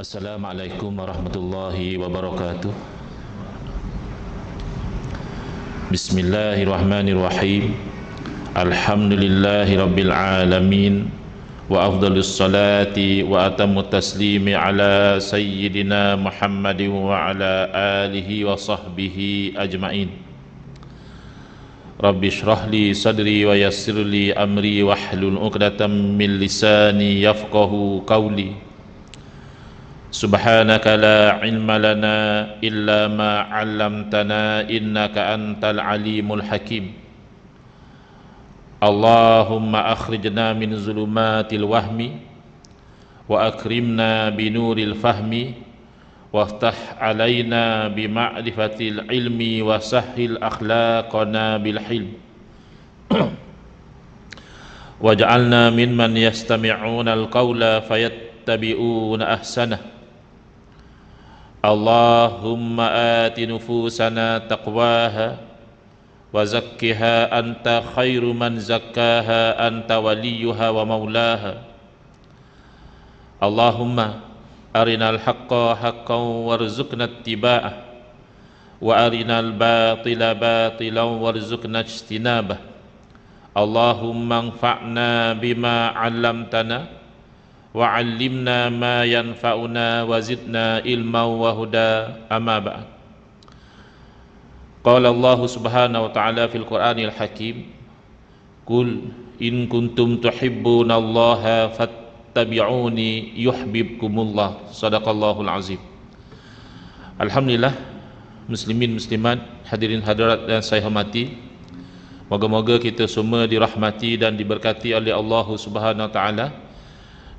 Assalamualaikum warahmatullahi wabarakatuh Bismillahirrahmanirrahim Alhamdulillahi rabbil alamin Wa afdalus salati wa atamu taslimi ala sayyidina Muhammadin wa ala alihi wa sahbihi ajma'in Rabbi syrah li sadri wa yassir li amri wa hlul uqdatan min lisani yafqahu qawli سبحانك لا علم لنا إلا ما علمتنا إنك أنت العليم الحكيم اللهم أخرجنا من ظلمات الوهم وأكرمنا بنور الفهم وافتح علينا بمعرفة العلم وسهل أخلاقنا بالحلم واجعلنا ممن يستمعون القول فيتبعون أحسنه اللهم آت نفوسنا تقواها وزكها أنت خير من زكاها أنت وليها ومولاها اللهم أرنا الحق حقا وارزقنا اتباعه وأرنا الباطل باطلا وارزقنا اجتنابه اللهم انفعنا بما علمتنا wa'allimna ma yanfa'una wa zidna ilma wa huda amma ba'd Qala Allah Subhanahu wa ta'ala fil Qur'anil Hakim Qul in kuntum tuhibbuna Allah fattabi'uni yuhibbukumullah sadaqallahul azim Alhamdulillah muslimin muslimat hadirin hadirat dan saya hormati Moga-moga kita semua dirahmati dan diberkati oleh Allah Subhanahu wa ta'ala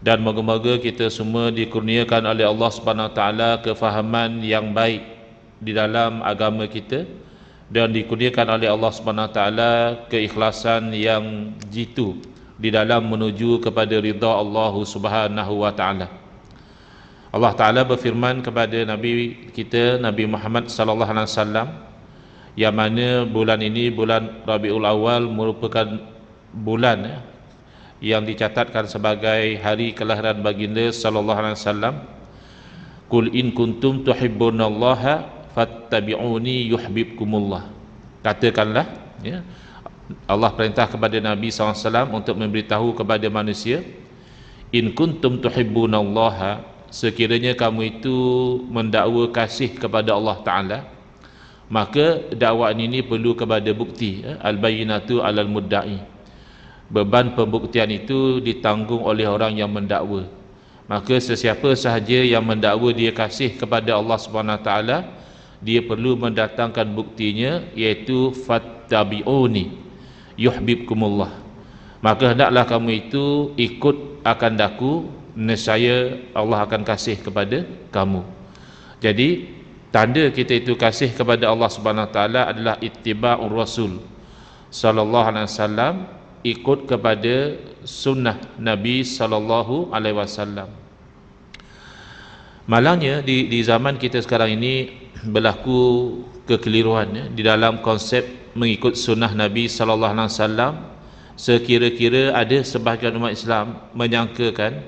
dan moga-moga kita semua dikurniakan oleh Allah Subhanahu Wa Taala kefahaman yang baik di dalam agama kita dan dikurniakan oleh Allah Subhanahu Wa Taala keikhlasan yang jitu di dalam menuju kepada ridha Allah Subhanahu Wa Taala. Allah Taala berfirman kepada Nabi kita Nabi Muhammad sallallahu alaihi wasallam yang mana bulan ini bulan Rabiul Awal merupakan bulan eh, yang dicatatkan sebagai hari kelahiran baginda sallallahu alaihi wasallam kul in kuntum tuhibbunallaha fattabi'uni yuhibbukumullah katakanlah ya Allah perintah kepada Nabi SAW untuk memberitahu kepada manusia In kuntum tuhibbuna Allah Sekiranya kamu itu mendakwa kasih kepada Allah Ta'ala Maka dakwaan ini perlu kepada bukti ya, Al-bayinatu alal mudda'i beban pembuktian itu ditanggung oleh orang yang mendakwa maka sesiapa sahaja yang mendakwa dia kasih kepada Allah Subhanahu taala dia perlu mendatangkan buktinya iaitu fattabiuni yuhibbukumullah maka hendaklah kamu itu ikut akan daku nescaya Allah akan kasih kepada kamu jadi tanda kita itu kasih kepada Allah Subhanahu taala adalah ittiba'ur rasul sallallahu alaihi wasallam ikut kepada sunnah Nabi sallallahu alaihi wasallam. Malangnya di di zaman kita sekarang ini berlaku kekeliruan ya, di dalam konsep mengikut sunnah Nabi sallallahu alaihi wasallam sekira-kira ada sebahagian umat Islam menyangkakan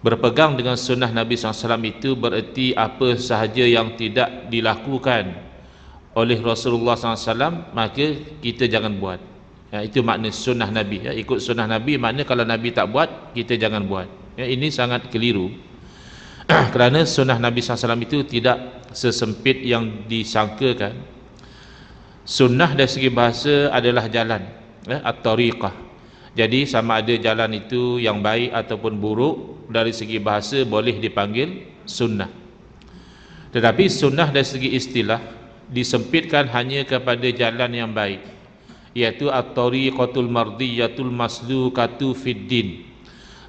berpegang dengan sunnah Nabi Alaihi Wasallam itu bererti apa sahaja yang tidak dilakukan oleh Rasulullah SAW maka kita jangan buat Ya, itu makna sunnah Nabi. Ya, ikut sunnah Nabi makna kalau Nabi tak buat, kita jangan buat. Ya, ini sangat keliru. Kerana sunnah Nabi SAW itu tidak sesempit yang disangkakan. Sunnah dari segi bahasa adalah jalan. Ya, At-tariqah. Jadi sama ada jalan itu yang baik ataupun buruk dari segi bahasa boleh dipanggil sunnah. Tetapi sunnah dari segi istilah disempitkan hanya kepada jalan yang baik yaitu at-tariqatul mardiyatul maslukatu fid din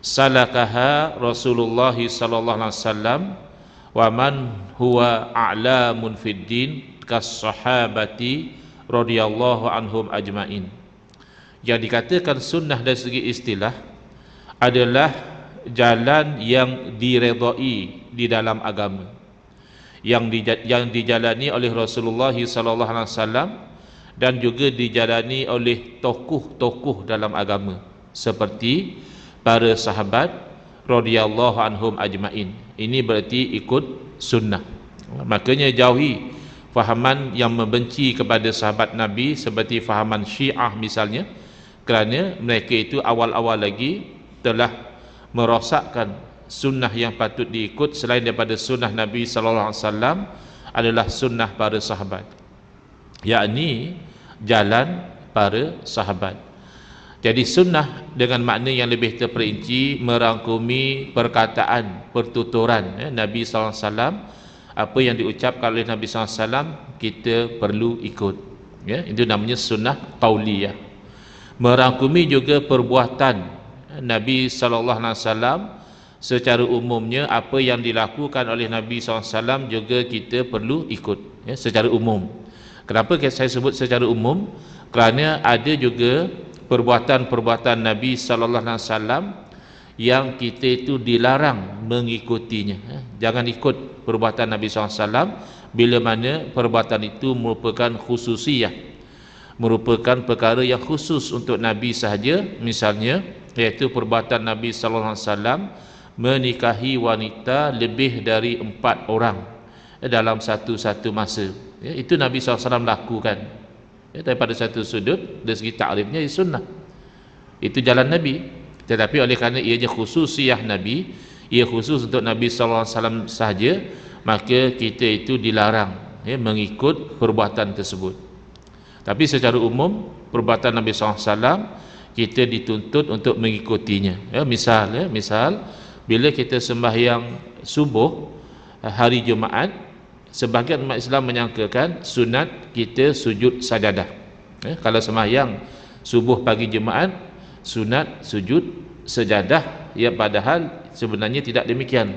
salakaha Rasulullah sallallahu alaihi wasallam wa man huwa ala fid din kas sahabati radhiyallahu anhum ajmain yang dikatakan sunnah dari segi istilah adalah jalan yang diredai di dalam agama yang di, yang dijalani oleh Rasulullah sallallahu alaihi wasallam dan juga dijalani oleh tokoh-tokoh dalam agama seperti para sahabat radhiyallahu anhum ajmain. Ini berarti ikut sunnah. Makanya jauhi fahaman yang membenci kepada sahabat Nabi seperti fahaman Syiah misalnya kerana mereka itu awal-awal lagi telah merosakkan sunnah yang patut diikut selain daripada sunnah Nabi sallallahu alaihi wasallam adalah sunnah para sahabat yakni jalan para sahabat jadi sunnah dengan makna yang lebih terperinci merangkumi perkataan pertuturan ya, Nabi SAW apa yang diucapkan oleh Nabi SAW kita perlu ikut ya, itu namanya sunnah tauliyah merangkumi juga perbuatan eh, Nabi SAW secara umumnya apa yang dilakukan oleh Nabi SAW juga kita perlu ikut ya, secara umum Kenapa saya sebut secara umum? Kerana ada juga perbuatan-perbuatan Nabi sallallahu alaihi wasallam yang kita itu dilarang mengikutinya. Eh, jangan ikut perbuatan Nabi sallallahu alaihi wasallam bila mana perbuatan itu merupakan khususiah, Merupakan perkara yang khusus untuk Nabi sahaja, misalnya iaitu perbuatan Nabi sallallahu alaihi wasallam menikahi wanita lebih dari empat orang eh, dalam satu-satu masa. Ya, itu Nabi SAW lakukan. Ya, tapi pada satu sudut, dari segi ta'rifnya, ia ya sunnah. Itu jalan Nabi. Tetapi oleh kerana khusus khususiah Nabi, ia khusus untuk Nabi SAW sahaja, maka kita itu dilarang ya, mengikut perbuatan tersebut. Tapi secara umum, perbuatan Nabi SAW, kita dituntut untuk mengikutinya. Ya, misal, ya, misal, bila kita sembahyang subuh, hari Jumaat, sebahagian umat Islam menyangkakan sunat kita sujud sajadah eh, kalau semayang subuh pagi jemaat sunat sujud sajadah ya padahal sebenarnya tidak demikian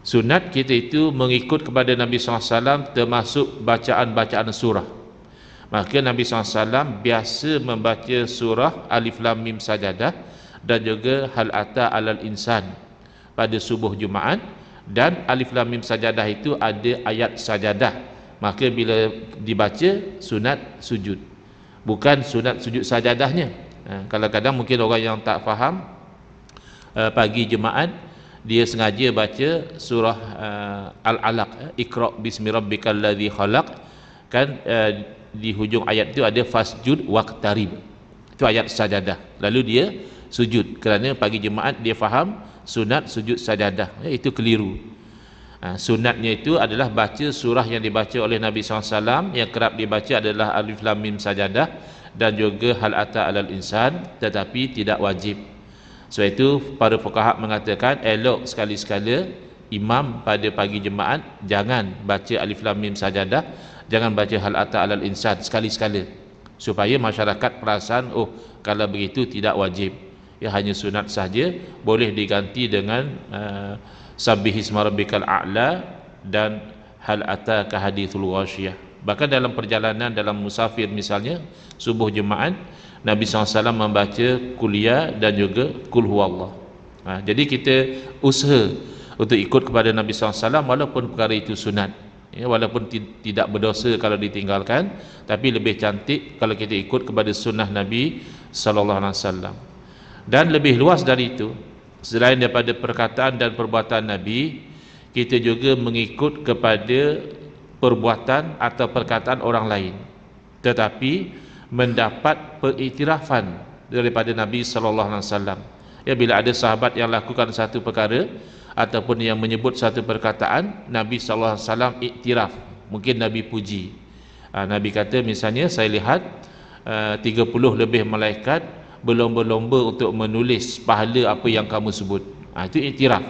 sunat kita itu mengikut kepada Nabi SAW termasuk bacaan-bacaan surah maka Nabi SAW biasa membaca surah Alif Lam Mim Sajadah dan juga Hal Atta Alal Insan pada subuh Jumaat dan alif lam mim sajadah itu ada ayat sajadah maka bila dibaca sunat sujud bukan sunat sujud sajadahnya kalau ha, kadang mungkin orang yang tak faham eh, pagi jemaat dia sengaja baca surah eh, al-alaq eh, ikra bismi rabbikal ladzi khalaq kan di hujung ayat itu ada fasjud waqtarib itu ayat sajadah lalu dia sujud kerana pagi jemaat dia faham sunat sujud sajadah ya, itu keliru ha, sunatnya itu adalah baca surah yang dibaca oleh Nabi SAW yang kerap dibaca adalah alif lam mim sajadah dan juga hal ata alal insan tetapi tidak wajib sebab itu para fukahak mengatakan elok sekali-sekala imam pada pagi jemaat jangan baca alif lam mim sajadah jangan baca hal ata alal insan sekali-sekala supaya masyarakat perasan oh kalau begitu tidak wajib Ya hanya sunat sahaja boleh diganti dengan uh, eh, sabbihi smarabbikal a'la dan hal ata ataka hadithul ghasyiyah bahkan dalam perjalanan dalam musafir misalnya subuh jemaat Nabi SAW membaca kulia dan juga kul huwallah ha, jadi kita usaha untuk ikut kepada Nabi SAW walaupun perkara itu sunat ya, walaupun ti- tidak berdosa kalau ditinggalkan tapi lebih cantik kalau kita ikut kepada sunnah Nabi SAW dan lebih luas dari itu Selain daripada perkataan dan perbuatan Nabi Kita juga mengikut kepada perbuatan atau perkataan orang lain Tetapi mendapat pengiktirafan daripada Nabi sallallahu alaihi wasallam. Ya bila ada sahabat yang lakukan satu perkara ataupun yang menyebut satu perkataan, Nabi sallallahu alaihi wasallam iktiraf. Mungkin Nabi puji. Ha, Nabi kata misalnya saya lihat 30 uh, lebih malaikat berlomba-lomba untuk menulis pahala apa yang kamu sebut ha, itu iktiraf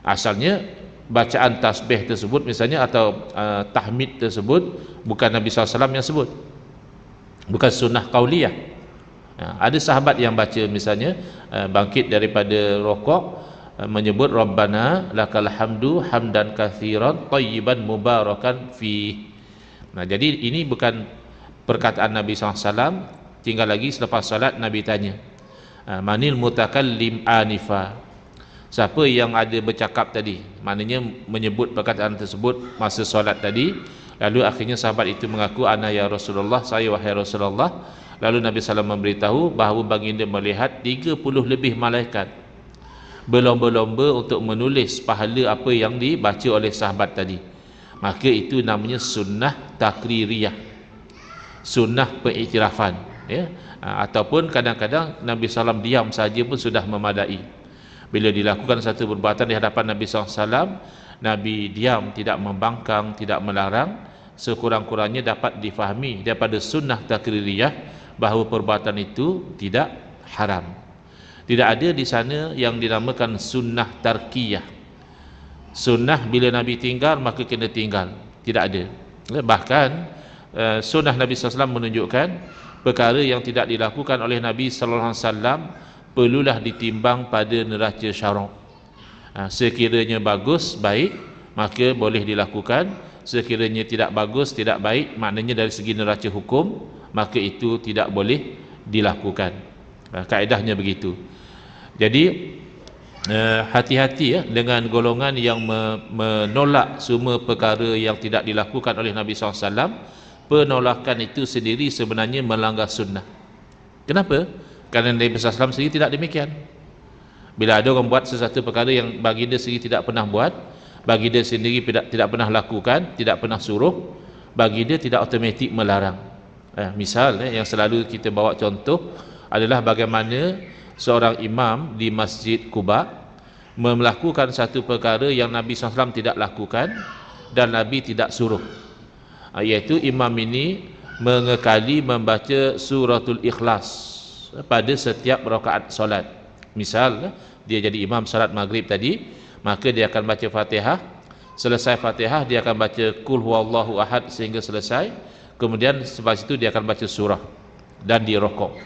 asalnya bacaan tasbih tersebut misalnya atau uh, tahmid tersebut bukan Nabi SAW yang sebut bukan sunnah qawliyah ha, ah, ada sahabat yang baca misalnya uh, bangkit daripada rokok uh, menyebut Rabbana lakal hamdu hamdan kathiran tayyiban mubarakan fi nah, jadi ini bukan perkataan Nabi SAW tinggal lagi selepas salat Nabi tanya ah, manil mutakallim anifa siapa yang ada bercakap tadi maknanya menyebut perkataan tersebut masa salat tadi lalu akhirnya sahabat itu mengaku ana ya Rasulullah saya wahai Rasulullah lalu Nabi SAW memberitahu bahawa baginda melihat 30 lebih malaikat berlomba-lomba untuk menulis pahala apa yang dibaca oleh sahabat tadi maka itu namanya sunnah takririyah sunnah pengiktirafan ya ah, ataupun kadang-kadang Nabi Sallam diam saja pun sudah memadai bila dilakukan satu perbuatan di hadapan Nabi SAW Nabi diam tidak membangkang tidak melarang sekurang-kurangnya dapat difahami daripada sunnah takririyah bahawa perbuatan itu tidak haram tidak ada di sana yang dinamakan sunnah tarkiyah sunnah bila Nabi tinggal maka kena tinggal tidak ada ya, bahkan eh, sunnah Nabi SAW menunjukkan perkara yang tidak dilakukan oleh Nabi sallallahu alaihi wasallam perlulah ditimbang pada neraca syarak. Ha, sekiranya bagus baik maka boleh dilakukan sekiranya tidak bagus tidak baik maknanya dari segi neraca hukum maka itu tidak boleh dilakukan. Ha, kaedahnya begitu. Jadi ha, hati-hati ya dengan golongan yang menolak semua perkara yang tidak dilakukan oleh Nabi sallallahu alaihi wasallam penolakan itu sendiri sebenarnya melanggar sunnah. Kenapa? Kerana Nabi SAW sendiri tidak demikian. Bila ada orang buat sesuatu perkara yang bagi dia sendiri tidak pernah buat, bagi dia sendiri tidak, tidak pernah lakukan, tidak pernah suruh, bagi dia tidak otomatik melarang. Eh, misal eh, yang selalu kita bawa contoh adalah bagaimana seorang imam di Masjid Kuba melakukan satu perkara yang Nabi SAW tidak lakukan dan Nabi tidak suruh. Ah, iaitu imam ini mengekali membaca suratul ikhlas eh, pada setiap rakaat solat misal eh, dia jadi imam salat maghrib tadi maka dia akan baca fatihah selesai fatihah dia akan baca kul huwallahu ahad sehingga selesai kemudian selepas itu dia akan baca surah dan dia rokok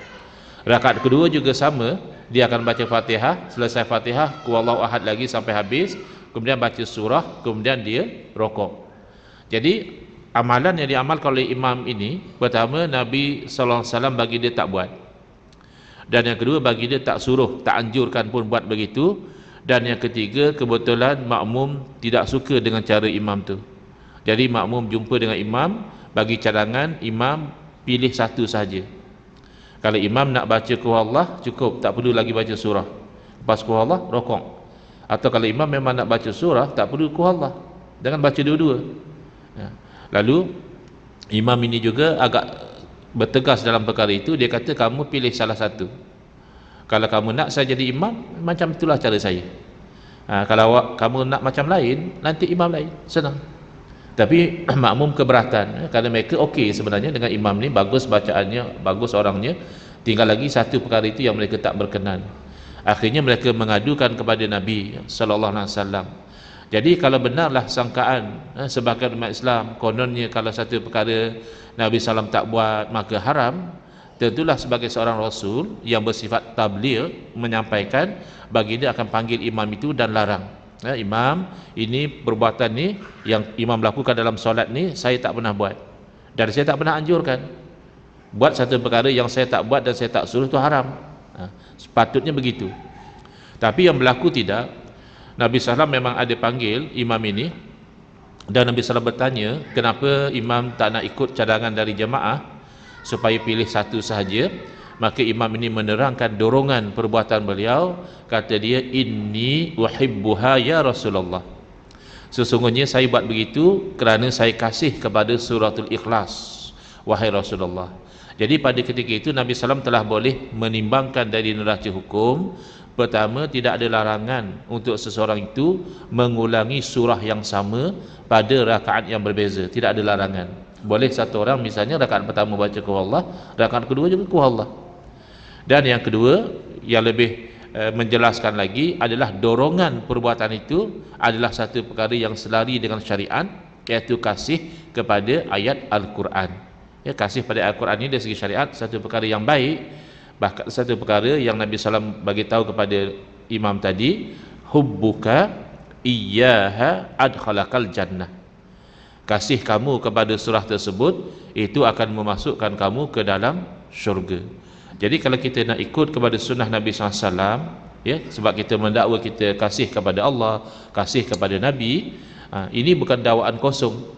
rakaat kedua juga sama dia akan baca fatihah selesai fatihah kul huwallahu ahad lagi sampai habis kemudian baca surah kemudian dia rokok jadi amalan yang diamalkan oleh imam ini pertama Nabi sallallahu alaihi wasallam bagi dia tak buat. Dan yang kedua bagi dia tak suruh, tak anjurkan pun buat begitu. Dan yang ketiga kebetulan makmum tidak suka dengan cara imam tu. Jadi makmum jumpa dengan imam bagi cadangan imam pilih satu saja. Kalau imam nak baca kuwallah cukup tak perlu lagi baca surah. Lepas kuwallah rokok. Atau kalau imam memang nak baca surah tak perlu kuwallah. Jangan baca dua-dua lalu imam ini juga agak bertegas dalam perkara itu dia kata kamu pilih salah satu kalau kamu nak saya jadi imam macam itulah cara saya ha, kalau awak, kamu nak macam lain nanti imam lain senang tapi makmum keberatan eh, kerana mereka okey sebenarnya dengan imam ni bagus bacaannya bagus orangnya tinggal lagi satu perkara itu yang mereka tak berkenan akhirnya mereka mengadukan kepada nabi sallallahu alaihi wasallam jadi kalau benarlah sangkaan eh, sebahagian umat Islam kononnya kalau satu perkara Nabi Sallam tak buat maka haram tentulah sebagai seorang Rasul yang bersifat tablir menyampaikan baginda akan panggil imam itu dan larang eh, imam ini perbuatan ni yang imam lakukan dalam solat ni saya tak pernah buat dan saya tak pernah anjurkan buat satu perkara yang saya tak buat dan saya tak suruh itu haram eh, sepatutnya begitu tapi yang berlaku tidak Nabi SAW memang ada panggil imam ini dan Nabi SAW bertanya kenapa imam tak nak ikut cadangan dari jemaah supaya pilih satu sahaja maka imam ini menerangkan dorongan perbuatan beliau kata dia ini wahibbuha ya Rasulullah sesungguhnya saya buat begitu kerana saya kasih kepada suratul ikhlas wahai Rasulullah jadi pada ketika itu Nabi SAW telah boleh menimbangkan dari neraca hukum Pertama, tidak ada larangan untuk seseorang itu mengulangi surah yang sama pada rakaat yang berbeza. Tidak ada larangan. Boleh satu orang misalnya rakaat pertama baca kuah Allah, rakaat kedua juga kuah Allah. Dan yang kedua, yang lebih e, menjelaskan lagi adalah dorongan perbuatan itu adalah satu perkara yang selari dengan syariat iaitu kasih kepada ayat Al-Quran. Ya, kasih pada Al-Quran ini dari segi syariat satu perkara yang baik bahkan satu perkara yang Nabi Sallam bagi tahu kepada imam tadi hubbuka iyyaha adkhalakal jannah kasih kamu kepada surah tersebut itu akan memasukkan kamu ke dalam syurga jadi kalau kita nak ikut kepada sunnah Nabi SAW ya, sebab kita mendakwa kita kasih kepada Allah kasih kepada Nabi ha, ini bukan dakwaan kosong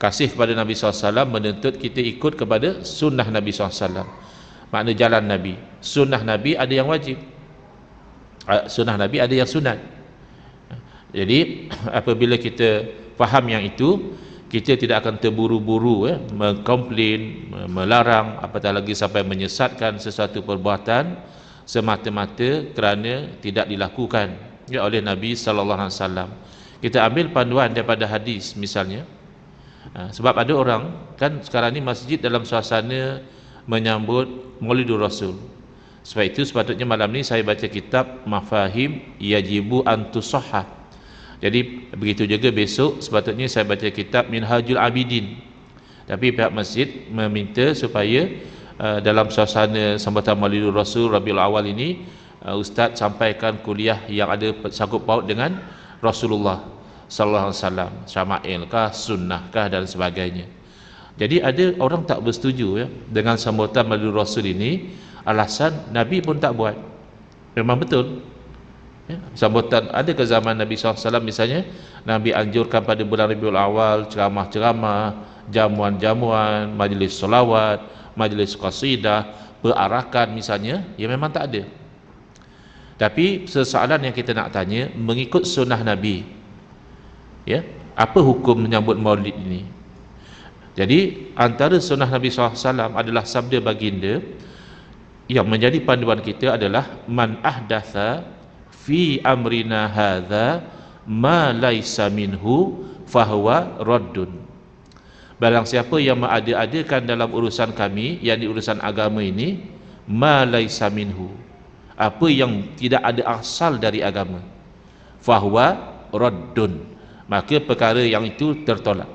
kasih kepada Nabi SAW menuntut kita ikut kepada sunnah Nabi SAW makna jalan Nabi sunnah Nabi ada yang wajib ah, sunnah Nabi ada yang sunat jadi apabila kita faham yang itu kita tidak akan terburu-buru eh, mengkomplain, melarang apatah lagi sampai menyesatkan sesuatu perbuatan semata-mata kerana tidak dilakukan ya, oleh Nabi sallallahu alaihi wasallam. Kita ambil panduan daripada hadis misalnya. Ah, sebab ada orang kan sekarang ni masjid dalam suasana menyambut Maulidur Rasul. Sebab itu sepatutnya malam ni saya baca kitab Mafahim Yajibu Antusoha. Jadi begitu juga besok sepatutnya saya baca kitab Minhajul Abidin. Tapi pihak masjid meminta supaya uh, dalam suasana sambutan Maulidur Rasul Rabiul Awal ini uh, Ustaz sampaikan kuliah yang ada sangkut paut dengan Rasulullah sallallahu alaihi wasallam syama'il kah sunnah kah dan sebagainya jadi ada orang tak bersetuju ya dengan sambutan Maulid Rasul ini alasan Nabi pun tak buat. Memang betul. Ya, sambutan ada ke zaman Nabi SAW misalnya Nabi anjurkan pada bulan Rabiul Awal ceramah-ceramah, jamuan-jamuan, majlis solawat, majlis qasidah, perarakan misalnya, ya memang tak ada. Tapi persoalan yang kita nak tanya mengikut sunnah Nabi. Ya, apa hukum menyambut Maulid ini? Jadi antara sunnah Nabi SAW adalah sabda baginda yang menjadi panduan kita adalah man ahdatha fi amrina hadha ma laisa minhu fahuwa raddun barang siapa yang mengada-adakan dalam urusan kami yang di urusan agama ini ma laisa minhu apa yang tidak ada asal dari agama fahuwa raddun maka perkara yang itu tertolak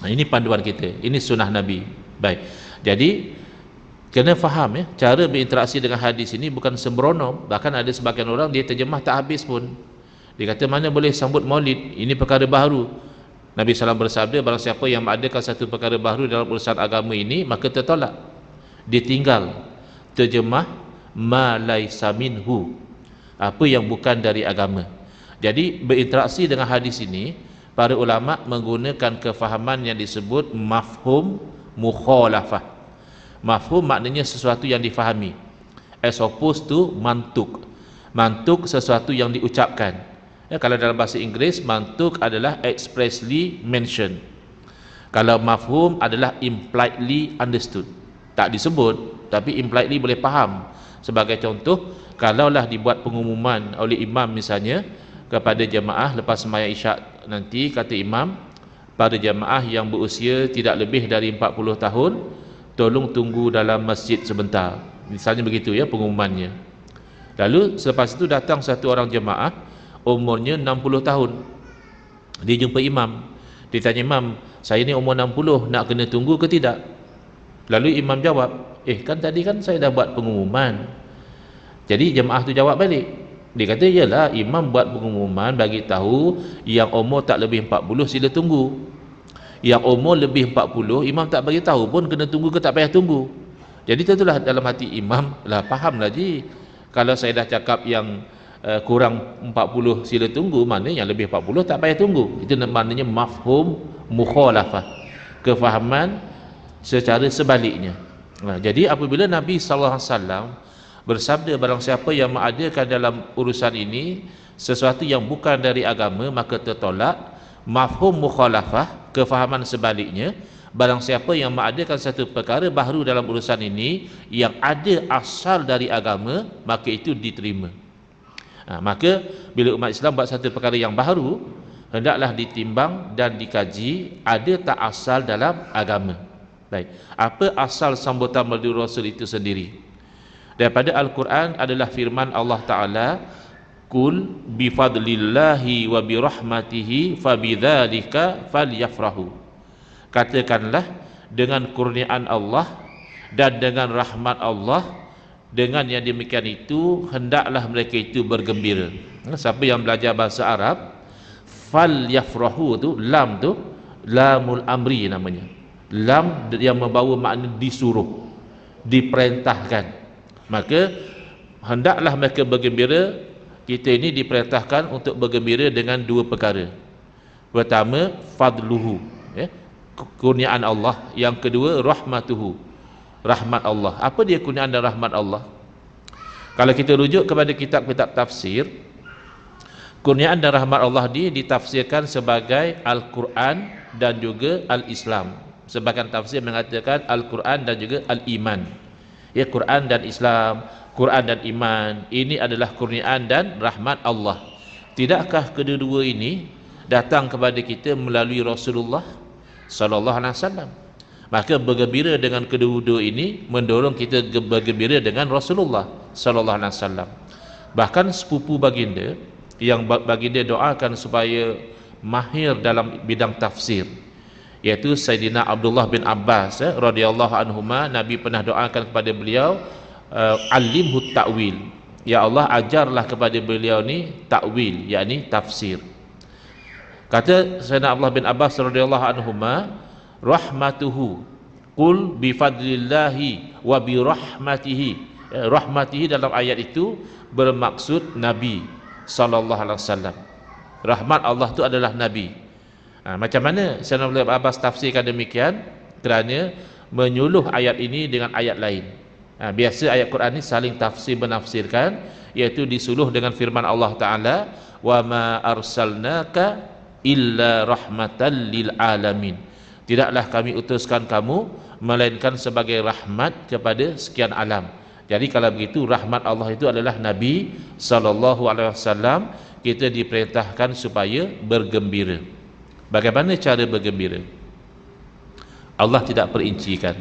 Ha, ini panduan kita. Ini sunnah Nabi. Baik. Jadi kena faham ya, cara berinteraksi dengan hadis ini bukan sembrono. Bahkan ada sebahagian orang dia terjemah tak habis pun. Dia kata mana boleh sambut Maulid? Ini perkara baru. Nabi SAW bersabda barang siapa yang mengadakan satu perkara baru dalam urusan agama ini maka tertolak ditinggal terjemah malaisa minhu apa yang bukan dari agama jadi berinteraksi dengan hadis ini para ulama menggunakan kefahaman yang disebut mafhum mukhalafah. Mafhum maknanya sesuatu yang difahami. As opposed to mantuk. Mantuk sesuatu yang diucapkan. Ya, kalau dalam bahasa Inggeris, mantuk adalah expressly mentioned. Kalau mafhum adalah impliedly understood. Tak disebut, tapi impliedly boleh faham. Sebagai contoh, kalaulah dibuat pengumuman oleh imam misalnya, kepada jemaah lepas semayang isyak nanti kata imam pada jemaah yang berusia tidak lebih dari 40 tahun tolong tunggu dalam masjid sebentar misalnya begitu ya pengumumannya lalu selepas itu datang satu orang jemaah umurnya 60 tahun dia jumpa imam dia tanya imam saya ni umur 60 nak kena tunggu ke tidak lalu imam jawab eh kan tadi kan saya dah buat pengumuman jadi jemaah tu jawab balik dia kata ialah imam buat pengumuman bagi tahu yang umur tak lebih 40 sila tunggu. Yang umur lebih 40 imam tak bagi tahu pun kena tunggu ke tak payah tunggu. Jadi tentulah dalam hati imam lah faham lagi kalau saya dah cakap yang uh, kurang 40 sila tunggu mana yang lebih 40 tak payah tunggu. Itu maknanya mafhum mukhalafah. Kefahaman secara sebaliknya. Nah, jadi apabila Nabi sallallahu alaihi wasallam bersabda barang siapa yang mengadakan dalam urusan ini sesuatu yang bukan dari agama maka tertolak mafhum mukhalafah kefahaman sebaliknya barang siapa yang mengadakan satu perkara baru dalam urusan ini yang ada asal dari agama maka itu diterima ha, maka bila umat Islam buat satu perkara yang baru hendaklah ditimbang dan dikaji ada tak asal dalam agama baik apa asal sambutan Maulid Rasul itu sendiri daripada Al-Quran adalah firman Allah Ta'ala Kul bifadlillahi wa birahmatihi fabidhalika yafrahu. Katakanlah dengan kurniaan Allah dan dengan rahmat Allah dengan yang demikian itu hendaklah mereka itu bergembira siapa yang belajar bahasa Arab fal yafrahu tu lam tu lamul amri namanya lam yang membawa makna disuruh diperintahkan maka hendaklah mereka bergembira kita ini diperintahkan untuk bergembira dengan dua perkara pertama fadluhu ya kurniaan Allah yang kedua rahmatuhu rahmat Allah apa dia kurniaan dan rahmat Allah kalau kita rujuk kepada kitab-kitab tafsir kurniaan dan rahmat Allah ini ditafsirkan sebagai al-Quran dan juga al-Islam sebagian tafsir mengatakan al-Quran dan juga al-Iman Ya Quran dan Islam, Quran dan iman, ini adalah kurniaan dan rahmat Allah. Tidakkah kedua-dua ini datang kepada kita melalui Rasulullah sallallahu alaihi wasallam? Maka bergembira dengan kedua-dua ini mendorong kita bergembira dengan Rasulullah sallallahu alaihi wasallam. Bahkan sepupu baginda yang baginda doakan supaya mahir dalam bidang tafsir iaitu Sayyidina Abdullah bin Abbas eh, radhiyallahu anhuma Nabi pernah doakan kepada beliau uh, eh, alimhu ta'wil ya Allah ajarlah kepada beliau ni ta'wil yakni tafsir kata Sayyidina Abdullah bin Abbas radhiyallahu anhuma rahmatuhu kul bi fadlillahi wa bi eh, rahmatihi dalam ayat itu bermaksud Nabi sallallahu alaihi wasallam rahmat Allah tu adalah Nabi Ha, macam mana Sayyidina Abdullah bin Abbas tafsirkan demikian? Kerana menyuluh ayat ini dengan ayat lain. Ha, biasa ayat Quran ini saling tafsir menafsirkan iaitu disuluh dengan firman Allah Taala wa ma arsalnaka illa rahmatan lil alamin. Tidaklah kami utuskan kamu melainkan sebagai rahmat kepada sekian alam. Jadi kalau begitu rahmat Allah itu adalah Nabi sallallahu alaihi wasallam kita diperintahkan supaya bergembira bagaimana cara bergembira Allah tidak perincikan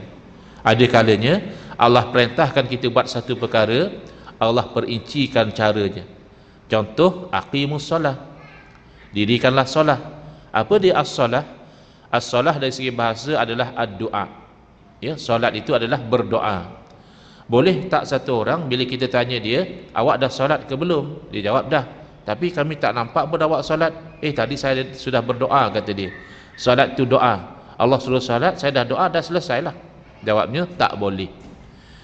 ada kalanya Allah perintahkan kita buat satu perkara Allah perincikan caranya contoh aqimus solah dirikanlah solah apa dia as-solah as-solah dari segi bahasa adalah ad-du'a ya solat itu adalah berdoa boleh tak satu orang bila kita tanya dia awak dah solat ke belum dia jawab dah tapi kami tak nampak pun awak solat eh tadi saya sudah berdoa kata dia solat tu doa Allah suruh solat saya dah doa dah selesailah jawabnya tak boleh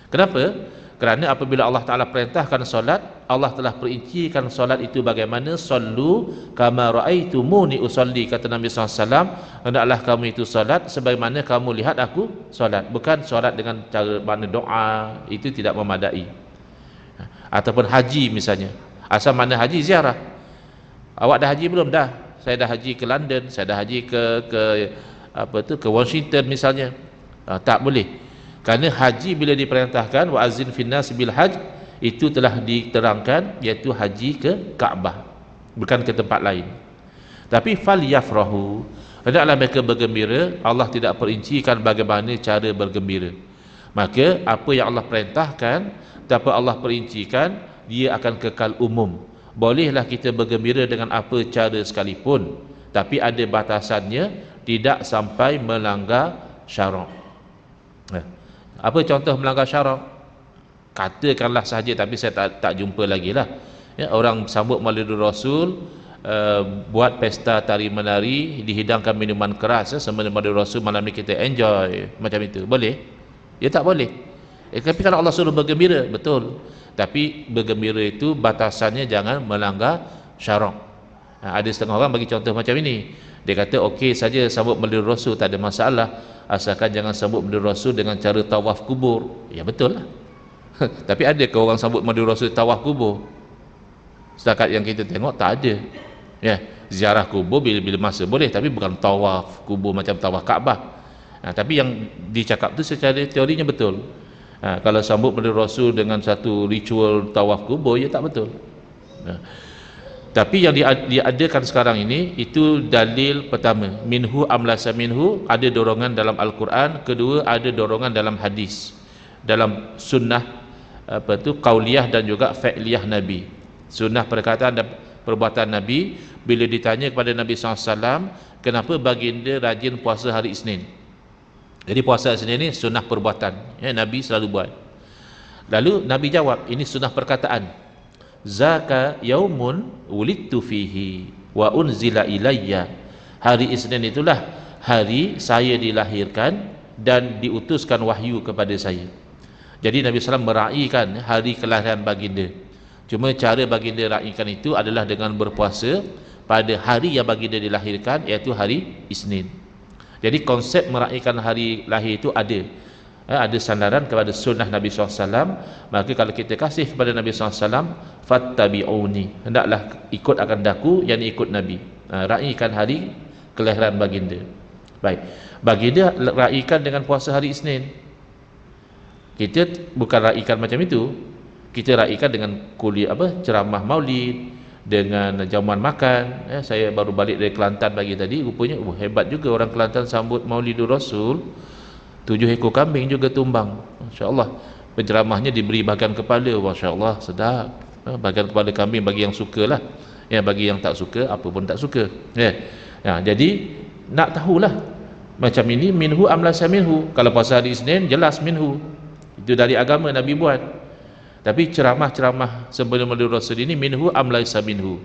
kenapa kerana apabila Allah Taala perintahkan solat Allah telah perincikan solat itu bagaimana sallu kama raaitumuni usolli kata Nabi SAW hendaklah kamu itu solat sebagaimana kamu lihat aku solat bukan solat dengan cara mana doa itu tidak memadai ataupun haji misalnya Asal mana haji ziarah. Awak dah haji belum dah? Saya dah haji ke London, saya dah haji ke ke apa tu ke Washington misalnya. Uh, tak boleh. Kerana haji bila diperintahkan wa azin finna bil haj itu telah diterangkan iaitu haji ke Kaabah bukan ke tempat lain. Tapi fal yafrahu hendaklah mereka bergembira Allah tidak perincikan bagaimana cara bergembira. Maka apa yang Allah perintahkan tanpa Allah perincikan dia akan kekal umum bolehlah kita bergembira dengan apa cara sekalipun tapi ada batasannya tidak sampai melanggar syarak eh, apa contoh melanggar syarak katakanlah saja tapi saya tak, tak jumpa lagi lah ya, orang sambut maulidur rasul Uh, buat pesta tari menari dihidangkan minuman keras ya, sama dengan Rasul malam ni kita enjoy macam itu boleh ya tak boleh eh, tapi kalau Allah suruh bergembira betul tapi bergembira itu batasannya jangan melanggar syarak ha, ada setengah orang bagi contoh macam ini dia kata okey saja sambut benda rasul tak ada masalah asalkan jangan sambut benda rasul dengan cara tawaf kubur ya betul lah tapi ada ke orang sambut benda rasul tawaf kubur setakat yang kita tengok tak ada ya ziarah kubur bila-bila masa boleh tapi bukan tawaf kubur macam tawaf Kaabah ha, tapi yang dicakap tu secara teorinya betul ha, kalau sambut pada rasul dengan satu ritual tawaf kubur ya tak betul ha. tapi yang diadakan sekarang ini itu dalil pertama minhu amlasa minhu ada dorongan dalam al-Quran kedua ada dorongan dalam hadis dalam sunnah apa tu kauliyah dan juga fa'liyah nabi sunnah perkataan dan perbuatan nabi bila ditanya kepada nabi SAW kenapa baginda rajin puasa hari isnin jadi puasa sendiri ini sunnah perbuatan. Ya, Nabi selalu buat. Lalu Nabi jawab, ini sunnah perkataan. Zaka yaumun wulidtu fihi wa unzila ilayya. Hari Isnin itulah hari saya dilahirkan dan diutuskan wahyu kepada saya. Jadi Nabi SAW meraihkan hari kelahiran baginda. Cuma cara baginda raikan itu adalah dengan berpuasa pada hari yang baginda dilahirkan iaitu hari Isnin. Jadi konsep meraihkan hari lahir itu ada. Eh, ada sandaran kepada sunnah Nabi SAW. Maka kalau kita kasih kepada Nabi SAW, Fattabi'uni. Hendaklah ikut akan daku yang ikut Nabi. Ha, raihkan hari kelahiran baginda. Baik. Baginda raihkan dengan puasa hari Isnin. Kita bukan raihkan macam itu. Kita raihkan dengan kuliah apa? Ceramah maulid dengan jamuan makan ya, saya baru balik dari Kelantan pagi tadi rupanya oh, hebat juga orang Kelantan sambut maulidur rasul tujuh ekor kambing juga tumbang Allah. penceramahnya diberi bahagian kepala Allah sedap eh, bahagian kepala kambing bagi yang suka lah ya, bagi yang tak suka apa pun tak suka ya. ya jadi nak tahulah macam ini minhu amla saminhu kalau pasal hari Isnin jelas minhu itu dari agama Nabi buat tapi ceramah-ceramah sebelum Nabi Rasul ini minhu am laisa minhu.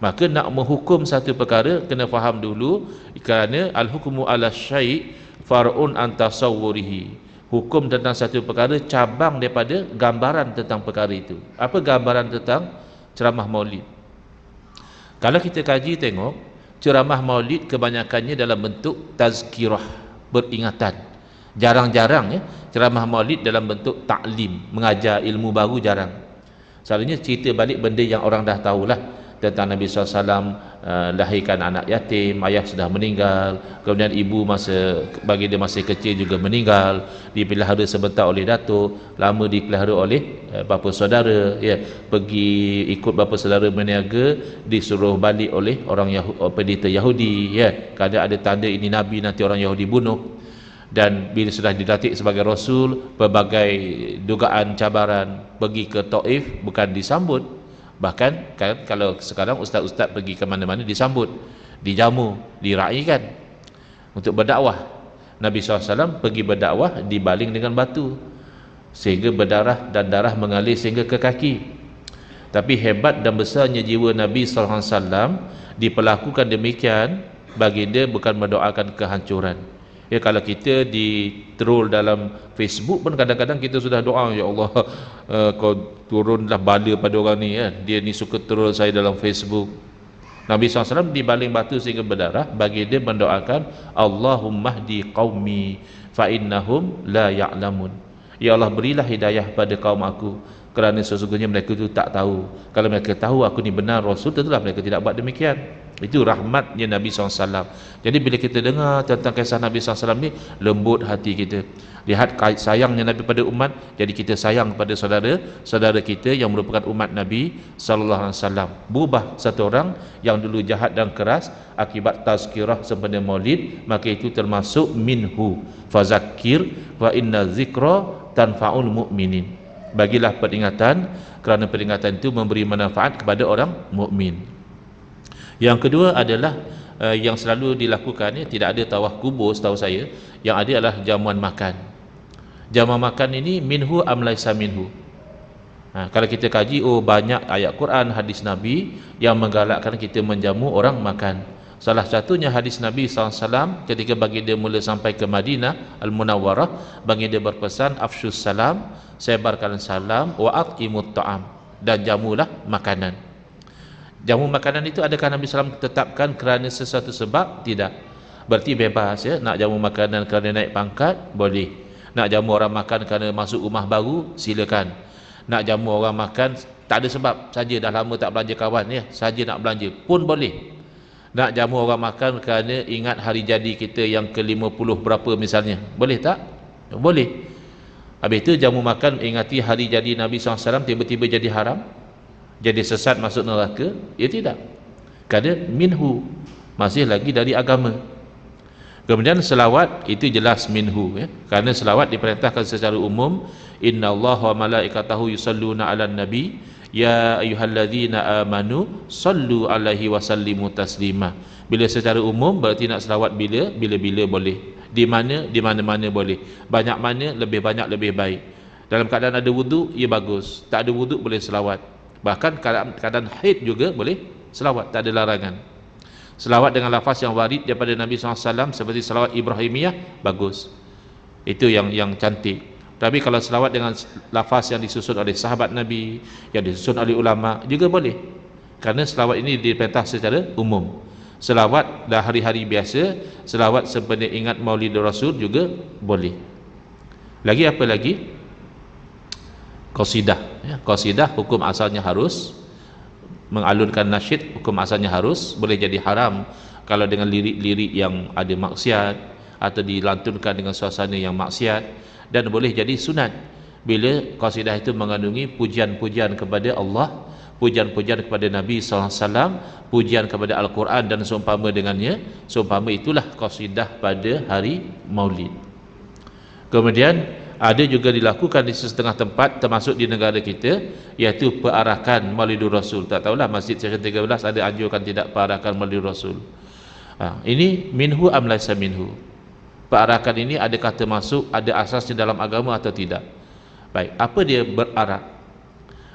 Maka nak menghukum satu perkara kena faham dulu kerana al hukmu ala syai' far'un an tasawwurihi. Hukum tentang satu perkara cabang daripada gambaran tentang perkara itu. Apa gambaran tentang ceramah maulid? Kalau kita kaji tengok ceramah maulid kebanyakannya dalam bentuk tazkirah, beringatan jarang-jarang ya ceramah maulid dalam bentuk taklim mengajar ilmu baru jarang selalunya cerita balik benda yang orang dah tahulah tentang Nabi SAW uh, eh, lahirkan anak yatim ayah sudah meninggal kemudian ibu masa bagi dia masih kecil juga meninggal dipelihara sebentar oleh datuk lama dipelihara oleh uh, bapa saudara ya yeah. pergi ikut bapa saudara berniaga disuruh balik oleh orang Yahudi, eh, pendeta Yahudi ya yeah. kadang ada tanda ini nabi nanti orang Yahudi bunuh dan bila sudah didatik sebagai rasul berbagai dugaan cabaran pergi ke Taif bukan disambut bahkan kan kalau sekarang ustaz-ustaz pergi ke mana-mana disambut dijamu diraikan untuk berdakwah Nabi SAW pergi berdakwah dibaling dengan batu sehingga berdarah dan darah mengalir sehingga ke kaki tapi hebat dan besarnya jiwa Nabi SAW diperlakukan demikian bagi dia bukan mendoakan kehancuran Ya kalau kita di troll dalam Facebook pun kadang-kadang kita sudah doa ya Allah uh, kau turunlah bala pada orang ni ya. Dia ni suka troll saya dalam Facebook. Nabi SAW di baling batu sehingga berdarah bagi dia mendoakan Allahumma hdi qaumi fa innahum la ya'lamun. Ya Allah berilah hidayah pada kaum aku kerana sesungguhnya mereka itu tak tahu. Kalau mereka tahu aku ni benar Rasul tentulah mereka tidak buat demikian itu rahmatnya Nabi SAW jadi bila kita dengar tentang kisah Nabi SAW ni lembut hati kita lihat sayangnya Nabi pada umat jadi kita sayang kepada saudara saudara kita yang merupakan umat Nabi SAW berubah satu orang yang dulu jahat dan keras akibat tazkirah sempena maulid maka itu termasuk minhu fazakir wa inna zikra tanfa'ul mu'minin bagilah peringatan kerana peringatan itu memberi manfaat kepada orang mukmin. Yang kedua adalah uh, yang selalu dilakukan ya, tidak ada tawaf kubur setahu saya, yang ada adalah jamuan makan. Jamuan makan ini minhu am laisa minhu. Ha, kalau kita kaji oh banyak ayat Quran hadis Nabi yang menggalakkan kita menjamu orang makan. Salah satunya hadis Nabi SAW ketika bagi dia mula sampai ke Madinah Al Munawwarah bagi dia berpesan afshus salam sebarkan salam waat imut ta'am dan jamulah makanan jamu makanan itu adakah Nabi Sallam tetapkan kerana sesuatu sebab? Tidak. Berarti bebas ya. Nak jamu makanan kerana naik pangkat? Boleh. Nak jamu orang makan kerana masuk rumah baru? Silakan. Nak jamu orang makan tak ada sebab saja dah lama tak belanja kawan ya. Saja nak belanja pun boleh. Nak jamu orang makan kerana ingat hari jadi kita yang ke lima puluh berapa misalnya. Boleh tak? Boleh. Habis itu jamu makan ingati hari jadi Nabi SAW tiba-tiba jadi haram jadi sesat masuk neraka ya tidak kerana minhu masih lagi dari agama kemudian selawat itu jelas minhu ya kerana selawat diperintahkan secara umum innallaha wa malaikatahu yusalluna ala nabi ya ayyuhalladzina amanu sallu alaihi wa sallimu taslima bila secara umum berarti nak selawat bila bila-bila boleh di mana di mana-mana boleh banyak mana lebih banyak lebih baik dalam keadaan ada wuduk ia ya bagus tak ada wuduk boleh selawat bahkan keadaan, keadaan haid juga boleh selawat tak ada larangan selawat dengan lafaz yang warid daripada Nabi Alaihi Wasallam seperti selawat Ibrahimiyah bagus itu yang yang cantik tapi kalau selawat dengan lafaz yang disusun oleh sahabat Nabi yang disusun oleh ulama juga boleh Karena selawat ini diperintah secara umum selawat dah hari-hari biasa selawat sebenar ingat maulid rasul juga boleh lagi apa lagi qasidah ya, qasidah hukum asalnya harus mengalurkan nasyid hukum asalnya harus boleh jadi haram kalau dengan lirik-lirik yang ada maksiat atau dilantunkan dengan suasana yang maksiat dan boleh jadi sunat bila qasidah itu mengandungi pujian-pujian kepada Allah pujian-pujian kepada Nabi sallallahu alaihi wasallam pujian kepada Al-Quran dan seumpama dengannya seumpama itulah qasidah pada hari Maulid kemudian ada juga dilakukan di setengah tempat termasuk di negara kita iaitu perarakan Maulidur Rasul tak tahulah masjid Syekh 13 ada anjurkan tidak perarakan Maulidur Rasul ha, ini minhu am laisa minhu perarakan ini ada kata masuk ada asasnya dalam agama atau tidak baik apa dia berarak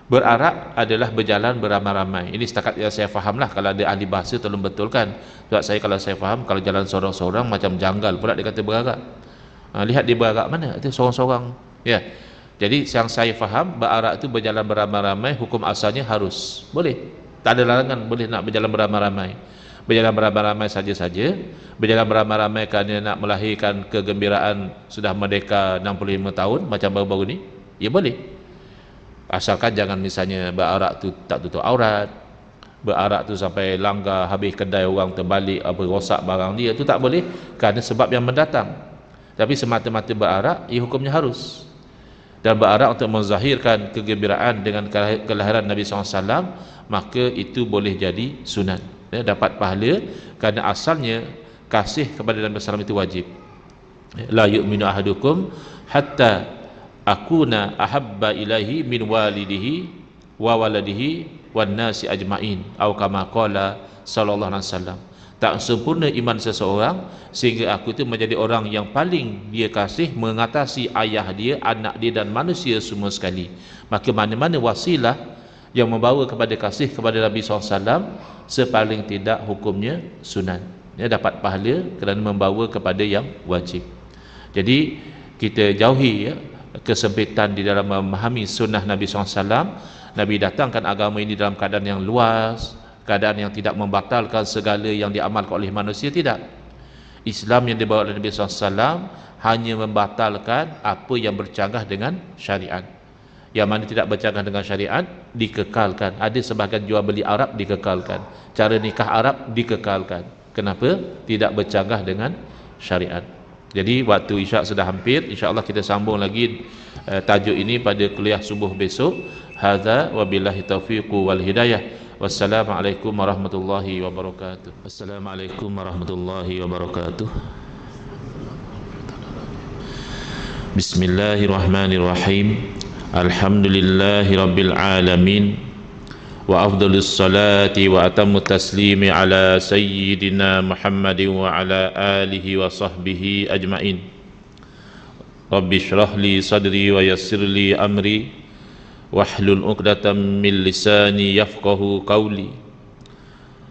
Berarak adalah berjalan beramai-ramai. Ini setakat yang saya faham lah. kalau ada ahli bahasa tolong betulkan. Sebab saya kalau saya faham kalau jalan seorang-seorang macam janggal pula dia kata berarak. Ha, lihat dia berarak mana itu seorang-seorang ya jadi yang saya faham berarak itu berjalan beramai-ramai hukum asalnya harus boleh tak ada larangan boleh nak berjalan beramai-ramai berjalan beramai-ramai saja-saja berjalan beramai-ramai kerana nak melahirkan kegembiraan sudah merdeka 65 tahun macam baru-baru ni ya boleh asalkan jangan misalnya berarak tu tak tutup aurat berarak tu sampai langgar habis kedai orang terbalik apa rosak barang dia tu tak boleh kerana sebab yang mendatang tapi semata-mata berarak ia hukumnya harus dan berarak untuk menzahirkan kegembiraan dengan kelahiran Nabi SAW maka itu boleh jadi sunat ya, dapat pahala kerana asalnya kasih kepada Nabi SAW itu wajib ya, la yu'minu ahadukum hatta akuna ahabba ilahi min walidihi wa waladihi wan nasi ajmain au kama sallallahu alaihi wasallam tak sempurna iman seseorang sehingga aku itu menjadi orang yang paling dia kasih mengatasi ayah dia, anak dia dan manusia semua sekali. Maka mana-mana wasilah yang membawa kepada kasih kepada Nabi SAW sepaling tidak hukumnya sunan. Dia dapat pahala kerana membawa kepada yang wajib. Jadi kita jauhi ya, kesempitan di dalam memahami sunnah Nabi SAW. Nabi datangkan agama ini dalam keadaan yang luas, keadaan yang tidak membatalkan segala yang diamalkan oleh manusia tidak Islam yang dibawa oleh Nabi SAW hanya membatalkan apa yang bercanggah dengan syariat yang mana tidak bercanggah dengan syariat dikekalkan ada sebahagian jual beli Arab dikekalkan cara nikah Arab dikekalkan kenapa tidak bercanggah dengan syariat jadi waktu isyak sudah hampir insyaallah kita sambung lagi uh, tajuk ini pada kuliah subuh besok hadza wabillahi taufiq wal hidayah Wassalamualaikum warahmatullahi wabarakatuh. Wassalamualaikum warahmatullahi wabarakatuh. Bismillahirrahmanirrahim. Alhamdulillahi rabbil alamin. Wa afdalus salati wa atammu taslimi ala sayyidina Muhammadin wa ala alihi wa sahbihi ajmain. Rabbi shrah li sadri wa yassir li amri واحلل عقدة من لساني يفقه قولي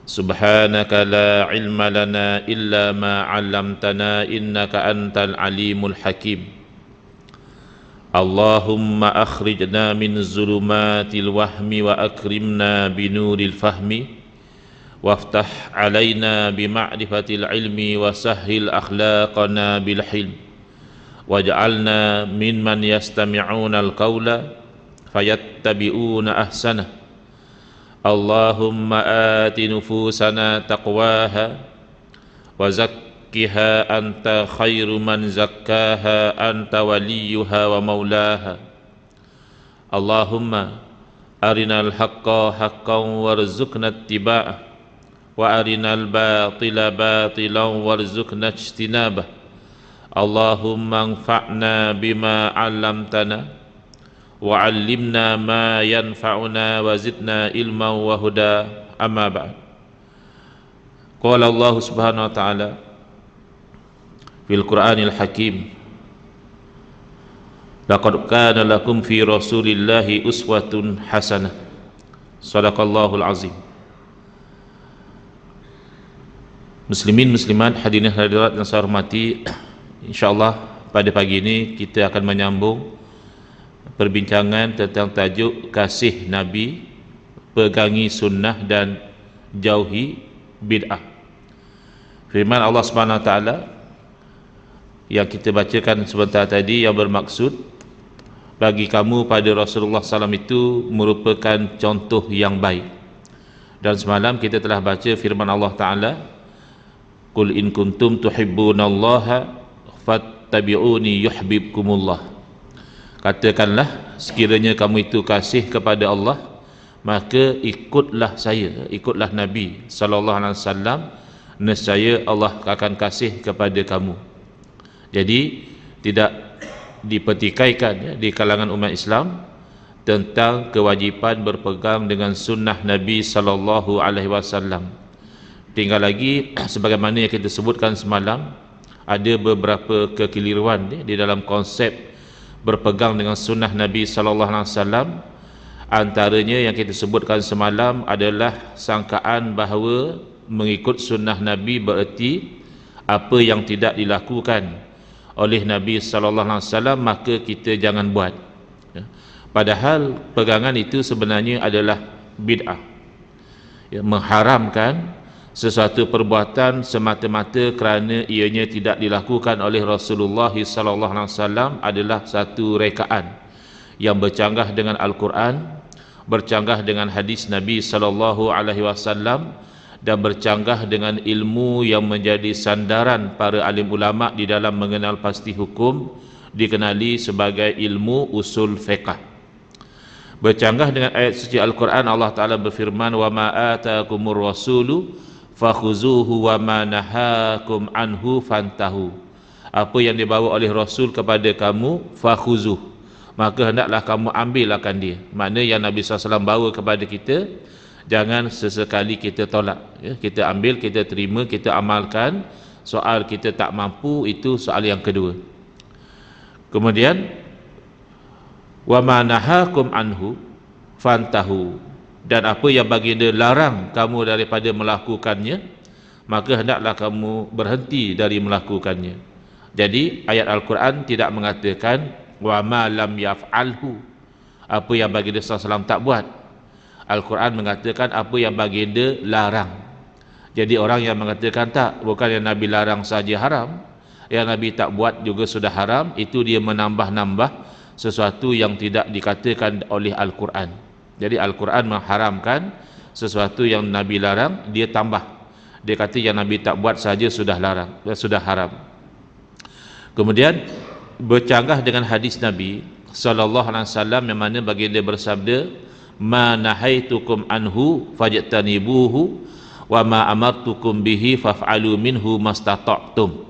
سبحانك لا علم لنا إلا ما علمتنا إنك أنت العليم الحكيم اللهم أخرجنا من ظلمات الوهم وأكرمنا بنور الفهم وافتح علينا بمعرفة العلم وسهل أخلاقنا بالحلم واجعلنا ممن يستمعون القول فيتبعون أحسنه اللهم آت نفوسنا تقواها وزكها أنت خير من زكاها أنت وليها ومولاها اللهم أرنا الحق حقا وارزقنا اتباعه وأرنا الباطل باطلا وارزقنا اجتنابه اللهم انفعنا بما علمتنا وعلمنا ما ينفعنا وزدنا علما وهدى أما بعد قال الله سبحانه وتعالى في القرآن الحكيم لقد كان لكم في رسول الله أسوة حسنة صدق الله العظيم Muslimin Muslimat hadirin hadirat yang saya hormati insyaallah pada pagi ini kita akan menyambung perbincangan tentang tajuk kasih Nabi, pegangi sunnah dan jauhi bid'ah. Firman Allah Swt yang kita bacakan sebentar tadi yang bermaksud bagi kamu pada Rasulullah SAW itu merupakan contoh yang baik. Dan semalam kita telah baca firman Allah Ta'ala Qul in kuntum tuhibbunallaha fattabi'uni yuhbibkumullah katakanlah sekiranya kamu itu kasih kepada Allah maka ikutlah saya ikutlah nabi sallallahu alaihi wasallam nescaya Allah akan kasih kepada kamu jadi tidak dipetikaikan ya, di kalangan umat Islam tentang kewajipan berpegang dengan sunnah Nabi sallallahu alaihi wasallam. Tinggal lagi sebagaimana yang kita sebutkan semalam ada beberapa kekeliruan ya, di dalam konsep berpegang dengan sunnah Nabi sallallahu alaihi wasallam antaranya yang kita sebutkan semalam adalah sangkaan bahawa mengikut sunnah Nabi bererti apa yang tidak dilakukan oleh Nabi sallallahu alaihi wasallam maka kita jangan buat ya. padahal pegangan itu sebenarnya adalah bid'ah ya, mengharamkan sesuatu perbuatan semata-mata kerana ianya tidak dilakukan oleh Rasulullah sallallahu alaihi wasallam adalah satu rekaan yang bercanggah dengan Al-Quran, bercanggah dengan hadis Nabi sallallahu alaihi wasallam dan bercanggah dengan ilmu yang menjadi sandaran para alim ulama di dalam mengenal pasti hukum dikenali sebagai ilmu usul fiqh. Bercanggah dengan ayat suci Al-Quran Allah Taala berfirman wa ma atakumur rasulu fakhuzuhu wa manahakum anhu fantahu apa yang dibawa oleh rasul kepada kamu fakhuzuh maka hendaklah kamu ambil akan dia makna yang nabi sallallahu bawa kepada kita jangan sesekali kita tolak ya, kita ambil kita terima kita amalkan soal kita tak mampu itu soal yang kedua kemudian wa manahakum anhu fantahu dan apa yang baginda larang kamu daripada melakukannya maka hendaklah kamu berhenti dari melakukannya jadi ayat al-Quran tidak mengatakan wa ma lam yaf'alhu apa yang baginda SAW tak buat al-Quran mengatakan apa yang baginda larang jadi orang yang mengatakan tak bukan yang nabi larang saja haram yang nabi tak buat juga sudah haram itu dia menambah-nambah sesuatu yang tidak dikatakan oleh al-Quran. Jadi Al-Quran mengharamkan sesuatu yang Nabi larang, dia tambah. Dia kata yang Nabi tak buat saja sudah larang, eh, sudah haram. Kemudian bercanggah dengan hadis Nabi sallallahu alaihi wasallam yang mana baginda bersabda ma nahaitukum anhu fajtanibuhu wa ma amartukum bihi faf'alu minhu mastata'tum.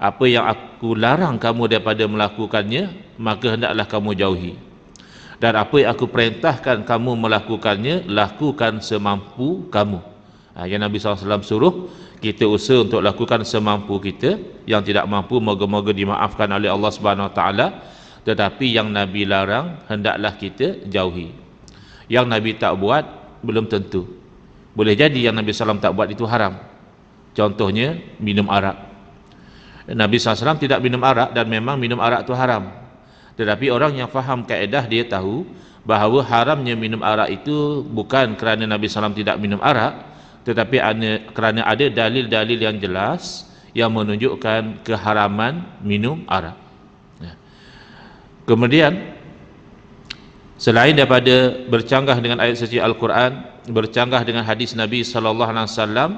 Apa yang aku larang kamu daripada melakukannya, maka hendaklah kamu jauhi dan apa yang aku perintahkan kamu melakukannya lakukan semampu kamu ha, yang Nabi SAW suruh kita usaha untuk lakukan semampu kita yang tidak mampu moga-moga dimaafkan oleh Allah Subhanahu Wa Taala tetapi yang Nabi larang hendaklah kita jauhi yang Nabi tak buat belum tentu boleh jadi yang Nabi SAW tak buat itu haram contohnya minum arak Nabi SAW tidak minum arak dan memang minum arak itu haram tetapi orang yang faham kaedah dia tahu bahawa haramnya minum arak itu bukan kerana Nabi SAW tidak minum arak tetapi kerana ada dalil-dalil yang jelas yang menunjukkan keharaman minum arak. Ya. Kemudian selain daripada bercanggah dengan ayat suci Al-Quran, bercanggah dengan hadis Nabi sallallahu alaihi wasallam,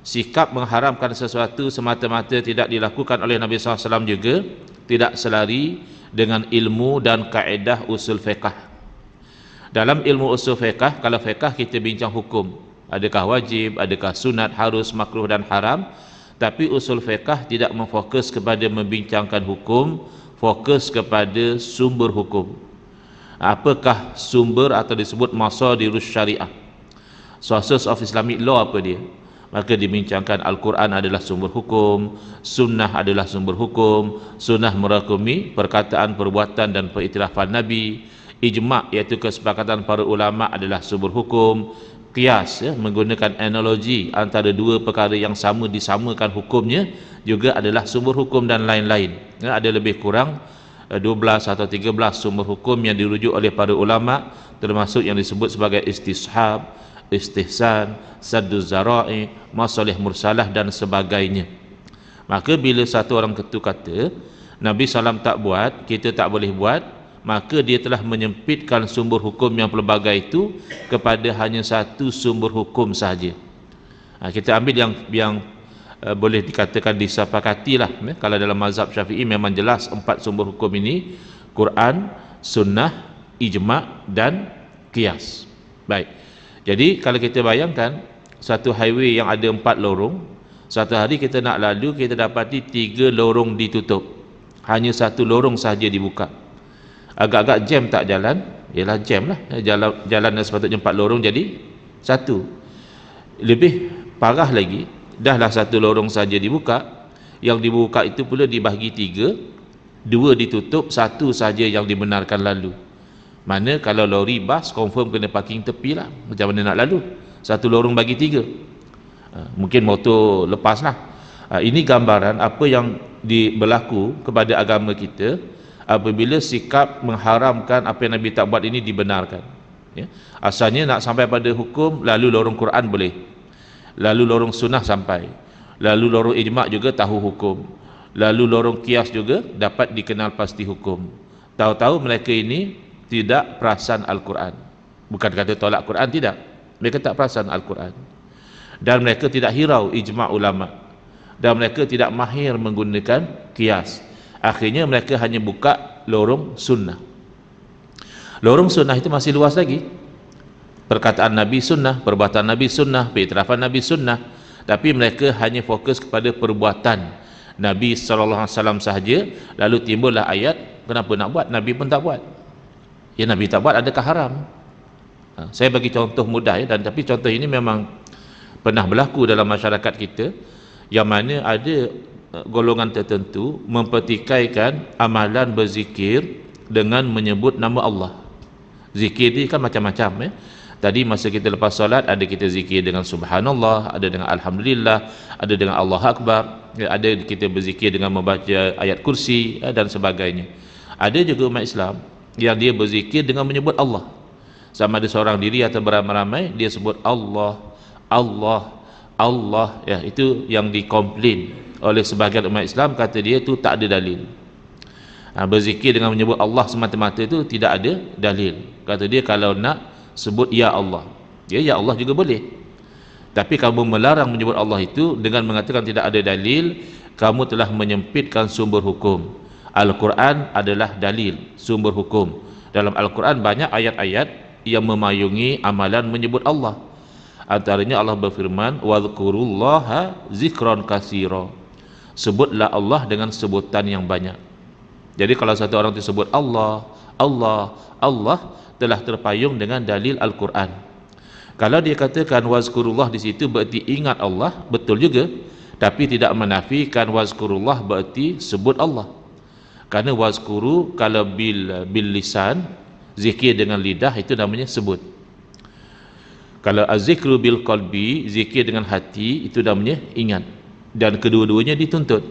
sikap mengharamkan sesuatu semata-mata tidak dilakukan oleh Nabi sallallahu alaihi wasallam juga tidak selari dengan ilmu dan kaedah usul fiqah. Dalam ilmu usul fiqah, kalau fiqah kita bincang hukum. Adakah wajib, adakah sunat, harus, makruh dan haram. Tapi usul fiqah tidak memfokus kepada membincangkan hukum, fokus kepada sumber hukum. Apakah sumber atau disebut masa di syariah? Sources of Islamic law apa dia? maka dibincangkan Al-Quran adalah sumber hukum, sunnah adalah sumber hukum, sunnah merakumi perkataan, perbuatan dan periktirafan Nabi, ijma' iaitu kesepakatan para ulama' adalah sumber hukum, kias ya, menggunakan analogi antara dua perkara yang sama disamakan hukumnya juga adalah sumber hukum dan lain-lain. Ya, ada lebih kurang 12 eh, atau 13 sumber hukum yang dirujuk oleh para ulama termasuk yang disebut sebagai istishab, istihsan, saddu zara'i, masalih mursalah dan sebagainya. Maka bila satu orang ketu kata, Nabi SAW tak buat, kita tak boleh buat, maka dia telah menyempitkan sumber hukum yang pelbagai itu kepada hanya satu sumber hukum sahaja. Ha, kita ambil yang yang e, boleh dikatakan disepakati lah. Ya. Kalau dalam mazhab syafi'i memang jelas empat sumber hukum ini, Quran, Sunnah, Ijma' dan Qiyas. Baik. Jadi kalau kita bayangkan satu highway yang ada empat lorong, satu hari kita nak lalu kita dapati tiga lorong ditutup. Hanya satu lorong sahaja dibuka. Agak-agak jam tak jalan, ialah jam lah. Eh, jalan, jalan yang sepatutnya empat lorong jadi satu. Lebih parah lagi, dahlah satu lorong sahaja dibuka, yang dibuka itu pula dibahagi tiga, dua ditutup, satu sahaja yang dibenarkan lalu. Mana kalau lori bas confirm kena parking tepi lah Macam mana nak lalu Satu lorong bagi tiga ha, Mungkin motor lepas lah ha, Ini gambaran apa yang di, berlaku kepada agama kita Apabila sikap mengharamkan apa yang Nabi tak buat ini dibenarkan ya, Asalnya nak sampai pada hukum lalu lorong Quran boleh Lalu lorong sunnah sampai Lalu lorong ijma' juga tahu hukum Lalu lorong kias juga dapat dikenal pasti hukum Tahu-tahu mereka ini tidak perasan Al-Quran. Bukan kata tolak al Quran, tidak. Mereka tak perasan Al-Quran. Dan mereka tidak hirau ijma' ulama' dan mereka tidak mahir menggunakan kias akhirnya mereka hanya buka lorong sunnah lorong sunnah itu masih luas lagi perkataan Nabi sunnah, perbuatan Nabi sunnah, perikhtirafan Nabi sunnah tapi mereka hanya fokus kepada perbuatan Nabi SAW sahaja lalu timbullah ayat kenapa nak buat, Nabi pun tak buat Ya Nabi tak buat adakah haram? Ha, saya bagi contoh mudah ya, dan tapi contoh ini memang pernah berlaku dalam masyarakat kita yang mana ada e, golongan tertentu mempertikaikan amalan berzikir dengan menyebut nama Allah. Zikir ni kan macam-macam ya. Tadi masa kita lepas solat ada kita zikir dengan subhanallah, ada dengan alhamdulillah, ada dengan Allah akbar, ya, ada kita berzikir dengan membaca ayat kursi ya, dan sebagainya. Ada juga umat Islam yang dia berzikir dengan menyebut Allah sama ada seorang diri atau beramai-ramai dia sebut Allah Allah Allah ya itu yang dikomplain oleh sebahagian umat Islam kata dia itu tak ada dalil ha, berzikir dengan menyebut Allah semata-mata itu tidak ada dalil kata dia kalau nak sebut Ya Allah ya, ya Allah juga boleh tapi kamu melarang menyebut Allah itu dengan mengatakan tidak ada dalil kamu telah menyempitkan sumber hukum Al-Quran adalah dalil, sumber hukum. Dalam Al-Quran banyak ayat-ayat yang memayungi amalan menyebut Allah. Antaranya Allah berfirman, "Wadhkurullaha zikron katsira." Sebutlah Allah dengan sebutan yang banyak. Jadi kalau satu orang disebut Allah, Allah, Allah telah terpayung dengan dalil Al-Quran. Kalau dia katakan wazkurullah di situ berarti ingat Allah, betul juga. Tapi tidak menafikan wazkurullah berarti sebut Allah. Karena wazkuru kalau bil bil lisan zikir dengan lidah itu namanya sebut. Kalau azikru bil qalbi zikir dengan hati itu namanya ingat. Dan kedua-duanya dituntut.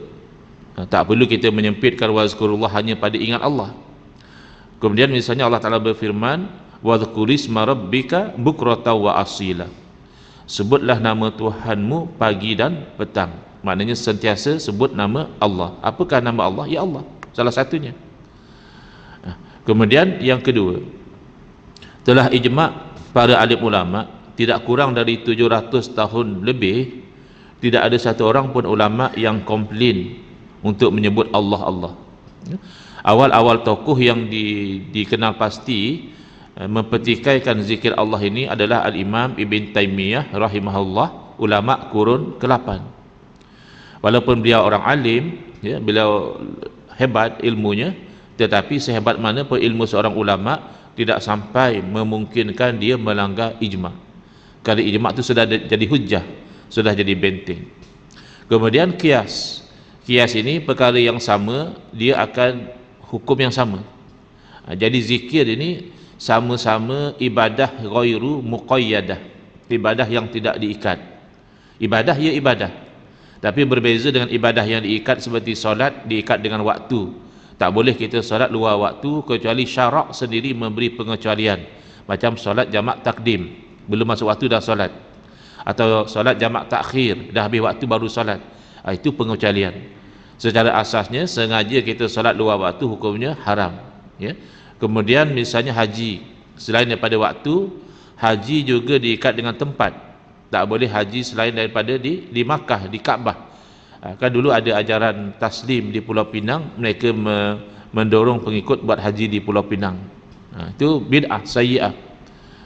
Ha, tak perlu kita menyempitkan wazkurullah hanya pada ingat Allah. Kemudian misalnya Allah Taala berfirman wazkuris marabbika bukrata wa asila. Sebutlah nama Tuhanmu pagi dan petang. Maknanya sentiasa sebut nama Allah. Apakah nama Allah? Ya Allah salah satunya ah, kemudian yang kedua telah ijma' para alim ulama' tidak kurang dari 700 tahun lebih tidak ada satu orang pun ulama' yang komplain untuk menyebut Allah Allah ya. awal-awal tokoh yang di, dikenal pasti eh, mempertikaikan zikir Allah ini adalah Al-Imam Ibn Taymiyah rahimahullah ulama' kurun ke-8 walaupun beliau orang alim ya, beliau hebat ilmunya tetapi sehebat mana pun ilmu seorang ulama tidak sampai memungkinkan dia melanggar ijma. Kalau ijma itu sudah jadi hujah, sudah jadi benteng. Kemudian kias. Kias ini perkara yang sama, dia akan hukum yang sama. Ha, jadi zikir ini sama-sama ibadah ghairu muqayyadah. Ibadah yang tidak diikat. Ibadah ya ibadah. Tapi berbeza dengan ibadah yang diikat seperti solat diikat dengan waktu. Tak boleh kita solat luar waktu kecuali syarak sendiri memberi pengecualian. Macam solat jamak takdim, belum masuk waktu dah solat. Atau solat jamak takhir, dah habis waktu baru solat. Ah, itu pengecualian. Secara asasnya sengaja kita solat luar waktu hukumnya haram, ya. Kemudian misalnya haji, selain daripada waktu, haji juga diikat dengan tempat tak boleh haji selain daripada di di Makkah di Kaabah ha, kan dulu ada ajaran taslim di Pulau Pinang mereka me, mendorong pengikut buat haji di Pulau Pinang ha, itu bid'ah sayyi'ah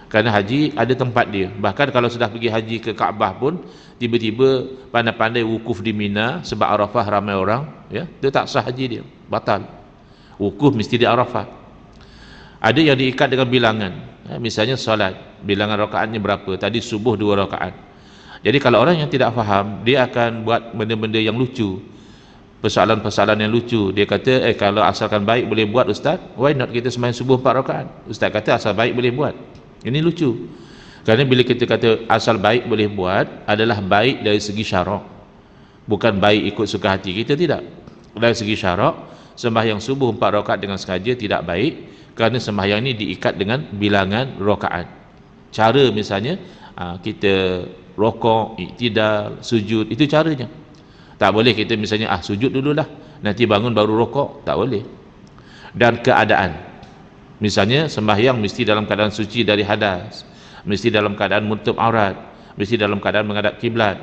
kerana haji ada tempat dia bahkan kalau sudah pergi haji ke Kaabah pun tiba-tiba pandai-pandai wukuf di Mina sebab Arafah ramai orang ya dia tak sah haji dia batal wukuf mesti di Arafah ada yang diikat dengan bilangan ya, misalnya solat bilangan rakaatnya berapa tadi subuh dua rakaat jadi kalau orang yang tidak faham dia akan buat benda-benda yang lucu persoalan-persoalan yang lucu dia kata eh kalau asalkan baik boleh buat ustaz why not kita sembahyang subuh empat rakaat ustaz kata asal baik boleh buat ini lucu kerana bila kita kata asal baik boleh buat adalah baik dari segi syarak bukan baik ikut suka hati kita tidak dari segi syarak sembahyang subuh empat rakaat dengan sengaja tidak baik kerana sembahyang ini diikat dengan bilangan rakaat. Cara misalnya ah, kita rokok, iktidal, sujud, itu caranya. Tak boleh kita misalnya ah sujud dululah, nanti bangun baru rokok, tak boleh. Dan keadaan. Misalnya sembahyang mesti dalam keadaan suci dari hadas, mesti dalam keadaan menutup aurat, mesti dalam keadaan menghadap kiblat.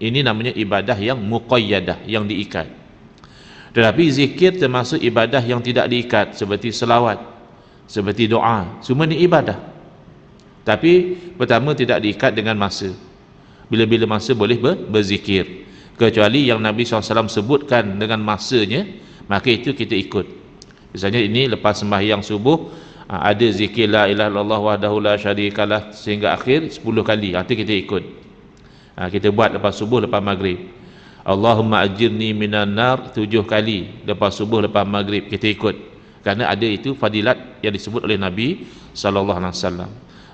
Ini namanya ibadah yang muqayyadah, yang diikat. Tetapi zikir termasuk ibadah yang tidak diikat seperti selawat, seperti doa, semua ni ibadah. Tapi pertama tidak diikat dengan masa. Bila-bila masa boleh ber berzikir. Kecuali yang Nabi SAW sebutkan dengan masanya, maka itu kita ikut. Misalnya ini lepas sembahyang subuh, ha, ada zikir la ilaha illallah wahdahu la syarikalah sehingga akhir 10 kali. Ha, itu kita ikut. Ha, kita buat lepas subuh, lepas maghrib. Allahumma ajirni minan nar tujuh kali lepas subuh lepas maghrib kita ikut kerana ada itu fadilat yang disebut oleh Nabi sallallahu alaihi wasallam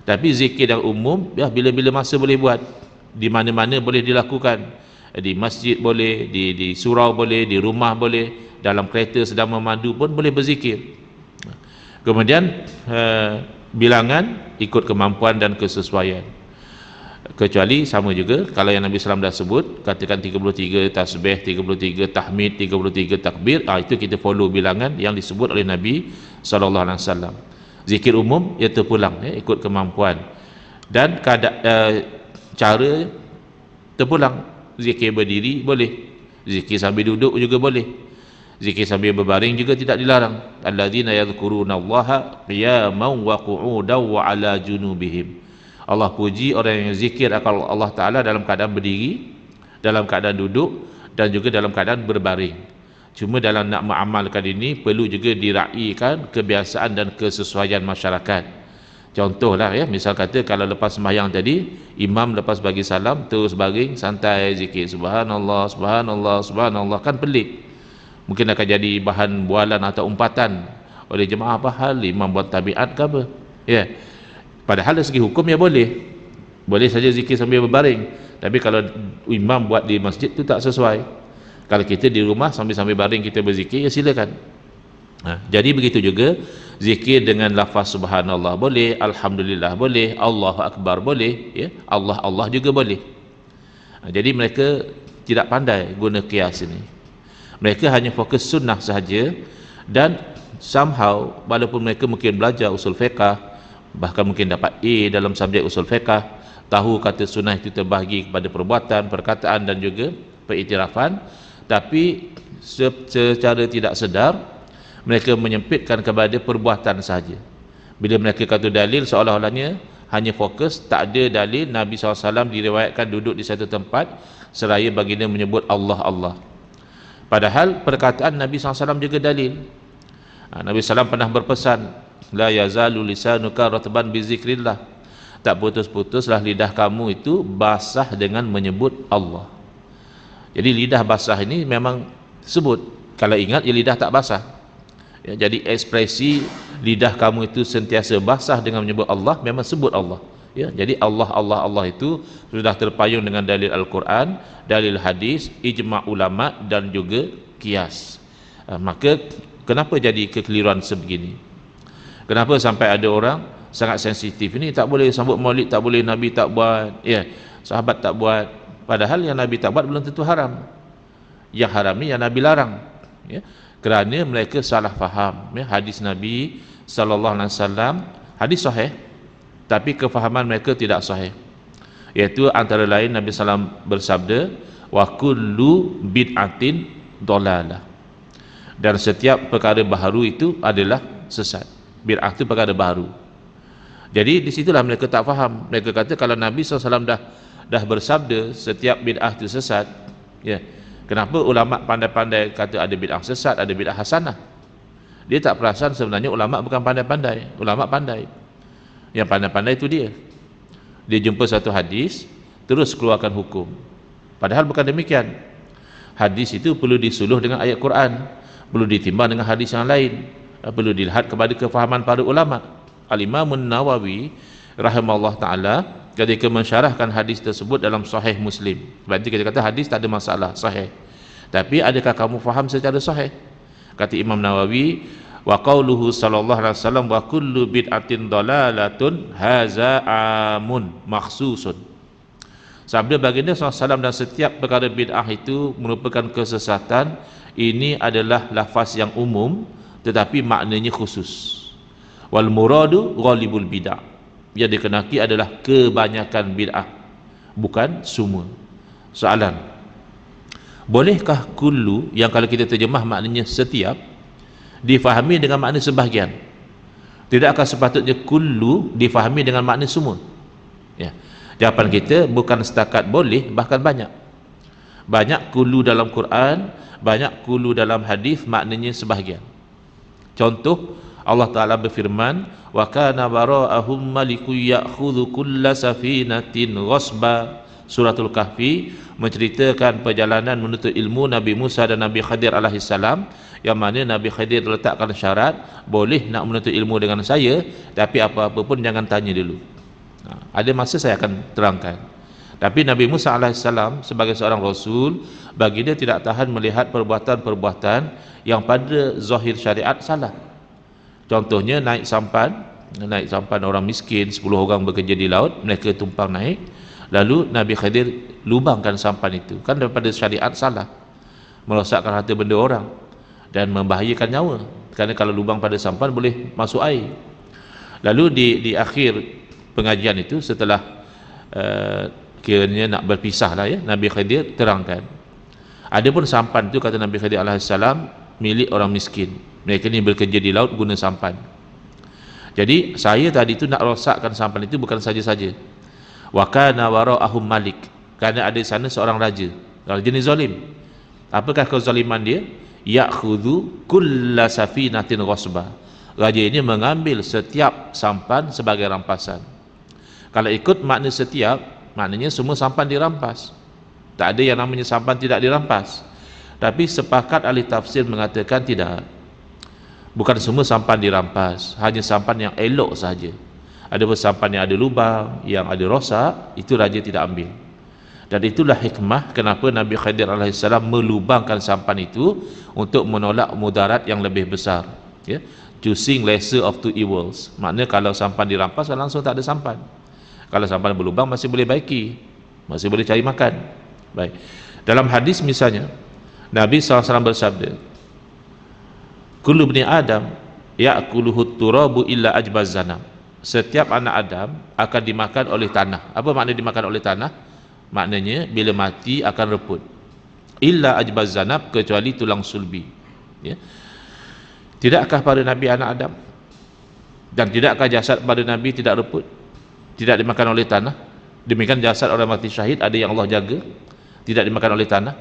tapi zikir yang umum ya bila-bila masa boleh buat di mana-mana boleh dilakukan di masjid boleh di di surau boleh di rumah boleh dalam kereta sedang memandu pun boleh berzikir kemudian uh, bilangan ikut kemampuan dan kesesuaian kecuali sama juga kalau yang Nabi SAW dah sebut katakan 33 tasbih 33 tahmid 33 takbir ah itu kita follow bilangan yang disebut oleh Nabi sallallahu alaihi wasallam zikir umum ia terpulang ya, ikut kemampuan dan kada, eh, cara terpulang zikir berdiri boleh zikir sambil duduk juga boleh zikir sambil berbaring juga tidak dilarang alladzina yadhkurunallaha qiyaman wa qu'udan wa ala junubihim Allah puji orang yang zikir akal Allah Ta'ala dalam keadaan berdiri, dalam keadaan duduk dan juga dalam keadaan berbaring. Cuma dalam nak mengamalkan ini perlu juga diraikan kebiasaan dan kesesuaian masyarakat. Contohlah ya, misal kata kalau lepas sembahyang tadi, imam lepas bagi salam terus baring santai zikir subhanallah subhanallah subhanallah kan pelik. Mungkin akan jadi bahan bualan atau umpatan oleh jemaah apa hal imam buat tabiat ke apa. Ya. Yeah padahal dari segi hukum ya boleh boleh saja zikir sambil berbaring tapi kalau imam buat di masjid tu tak sesuai kalau kita di rumah sambil-sambil baring kita berzikir ya silakan ha. jadi begitu juga zikir dengan lafaz subhanallah boleh alhamdulillah boleh Allahu akbar boleh ya Allah Allah juga boleh ha. jadi mereka tidak pandai guna kias ini mereka hanya fokus sunnah sahaja dan somehow walaupun mereka mungkin belajar usul fiqah bahkan mungkin dapat A dalam subjek usul fiqah tahu kata sunnah itu terbahagi kepada perbuatan, perkataan dan juga periktirafan tapi secara tidak sedar mereka menyempitkan kepada perbuatan sahaja bila mereka kata dalil seolah-olahnya hanya fokus tak ada dalil Nabi SAW direwayatkan duduk di satu tempat seraya baginda menyebut Allah Allah padahal perkataan Nabi SAW juga dalil ha, Nabi SAW pernah berpesan la yazalu lisanuka ratban bi zikrillah tak putus-putuslah lidah kamu itu basah dengan menyebut Allah jadi lidah basah ini memang sebut kalau ingat ya lidah tak basah ya, jadi ekspresi lidah kamu itu sentiasa basah dengan menyebut Allah memang sebut Allah ya jadi Allah Allah Allah itu sudah terpayung dengan dalil Al-Quran dalil hadis ijma ulama dan juga kias ah, maka kenapa jadi kekeliruan sebegini kenapa sampai ada orang sangat sensitif ini tak boleh sambut maulid tak boleh nabi tak buat ya yeah. sahabat tak buat padahal yang nabi tak buat belum tentu haram yang haram ni yang nabi larang ya yeah. kerana mereka salah faham ya yeah. hadis nabi sallallahu alaihi wasallam hadis sahih tapi kefahaman mereka tidak sahih iaitu antara lain nabi sallam bersabda wa kullu bid'atin dolalah dan setiap perkara baharu itu adalah sesat bid'ah itu perkara baru. Jadi di situlah mereka tak faham. Mereka kata kalau Nabi SAW dah dah bersabda setiap bid'ah itu sesat, ya. Kenapa ulama pandai-pandai kata ada bid'ah sesat, ada bid'ah hasanah? Dia tak perasan sebenarnya ulama bukan pandai-pandai, ulama pandai. Yang pandai-pandai itu dia. Dia jumpa satu hadis, terus keluarkan hukum. Padahal bukan demikian. Hadis itu perlu disuluh dengan ayat Quran, perlu ditimbang dengan hadis yang lain. Eh, perlu dilihat kepada kefahaman para ulama. Al-Imam Nawawi rahimahullah taala ketika mensyarahkan hadis tersebut dalam sahih Muslim. Berarti kita kata hadis tak ada masalah, sahih. Tapi adakah kamu faham secara sahih? Kata Imam Nawawi, wa qauluhu sallallahu alaihi wasallam wa kullu bid'atin dalalatun haza amun maksusun. Sabda baginda SAW dan setiap perkara bid'ah itu merupakan kesesatan ini adalah lafaz yang umum tetapi maknanya khusus wal muradu ghalibul bid'ah yang dikenaki adalah kebanyakan bid'ah bukan semua soalan bolehkah kullu yang kalau kita terjemah maknanya setiap difahami dengan makna sebahagian tidak akan sepatutnya kullu difahami dengan makna semua ya jawapan kita bukan setakat boleh bahkan banyak banyak kulu dalam Quran banyak kulu dalam hadis maknanya sebahagian Contoh Allah Taala berfirman wa kana bara'ahum maliku ya'khudhu kulla safinatin ghasba Suratul Kahfi menceritakan perjalanan menuntut ilmu Nabi Musa dan Nabi Khadir alaihi salam yang mana Nabi Khadir letakkan syarat boleh nak menuntut ilmu dengan saya tapi apa-apa pun jangan tanya dulu. Ha, ada masa saya akan terangkan. Tapi Nabi Musa AS sebagai seorang Rasul Bagi dia tidak tahan melihat perbuatan-perbuatan Yang pada zahir syariat salah Contohnya naik sampan Naik sampan orang miskin 10 orang bekerja di laut Mereka tumpang naik Lalu Nabi Khadir lubangkan sampan itu Kan daripada syariat salah Merosakkan hati benda orang Dan membahayakan nyawa Kerana kalau lubang pada sampan boleh masuk air Lalu di, di akhir pengajian itu setelah uh, sekiranya nak berpisah lah ya Nabi Khidir terangkan Ada pun sampan tu kata Nabi Khidir AS milik orang miskin mereka ni bekerja di laut guna sampan jadi saya tadi tu nak rosakkan sampan itu bukan saja-saja wa kana ahum malik kerana ada di sana seorang raja raja ni zalim apakah kezaliman dia ya'khudhu kulla safinatin ghasba raja ini mengambil setiap sampan sebagai rampasan kalau ikut makna setiap maknanya semua sampan dirampas tak ada yang namanya sampan tidak dirampas tapi sepakat ahli tafsir mengatakan tidak bukan semua sampan dirampas hanya sampan yang elok saja. ada pun sampan yang ada lubang yang ada rosak itu raja tidak ambil dan itulah hikmah kenapa Nabi Khadir AS melubangkan sampan itu untuk menolak mudarat yang lebih besar ya choosing lesser of two evils maknanya kalau sampan dirampas langsung tak ada sampan kalau sampan berlubang masih boleh baiki. Masih boleh cari makan. Baik. Dalam hadis misalnya, Nabi SAW bersabda, Kullu bni Adam, Ya'kuluhu turabu illa ajbaz zanam. Setiap anak Adam akan dimakan oleh tanah. Apa makna dimakan oleh tanah? Maknanya bila mati akan reput. Illa ajbaz zanab kecuali tulang sulbi. Ya. Tidakkah pada Nabi anak Adam? Dan tidakkah jasad pada Nabi tidak reput? tidak dimakan oleh tanah demikian jasad orang mati syahid ada yang Allah jaga tidak dimakan oleh tanah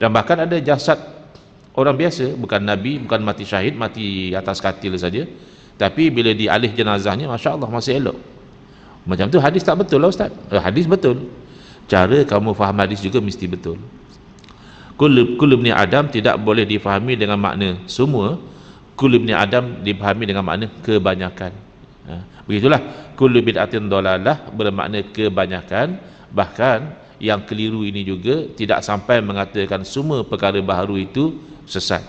dan bahkan ada jasad orang biasa bukan nabi bukan mati syahid mati atas katil saja tapi bila dialih jenazahnya masya-Allah masih elok macam tu hadis tak betul lah ustaz eh, hadis betul cara kamu faham hadis juga mesti betul kul ibn adam tidak boleh difahami dengan makna semua kul ibn adam difahami dengan makna kebanyakan Ha, begitulah kullu bid'atin dolalah bermakna kebanyakan bahkan yang keliru ini juga tidak sampai mengatakan semua perkara baru itu sesat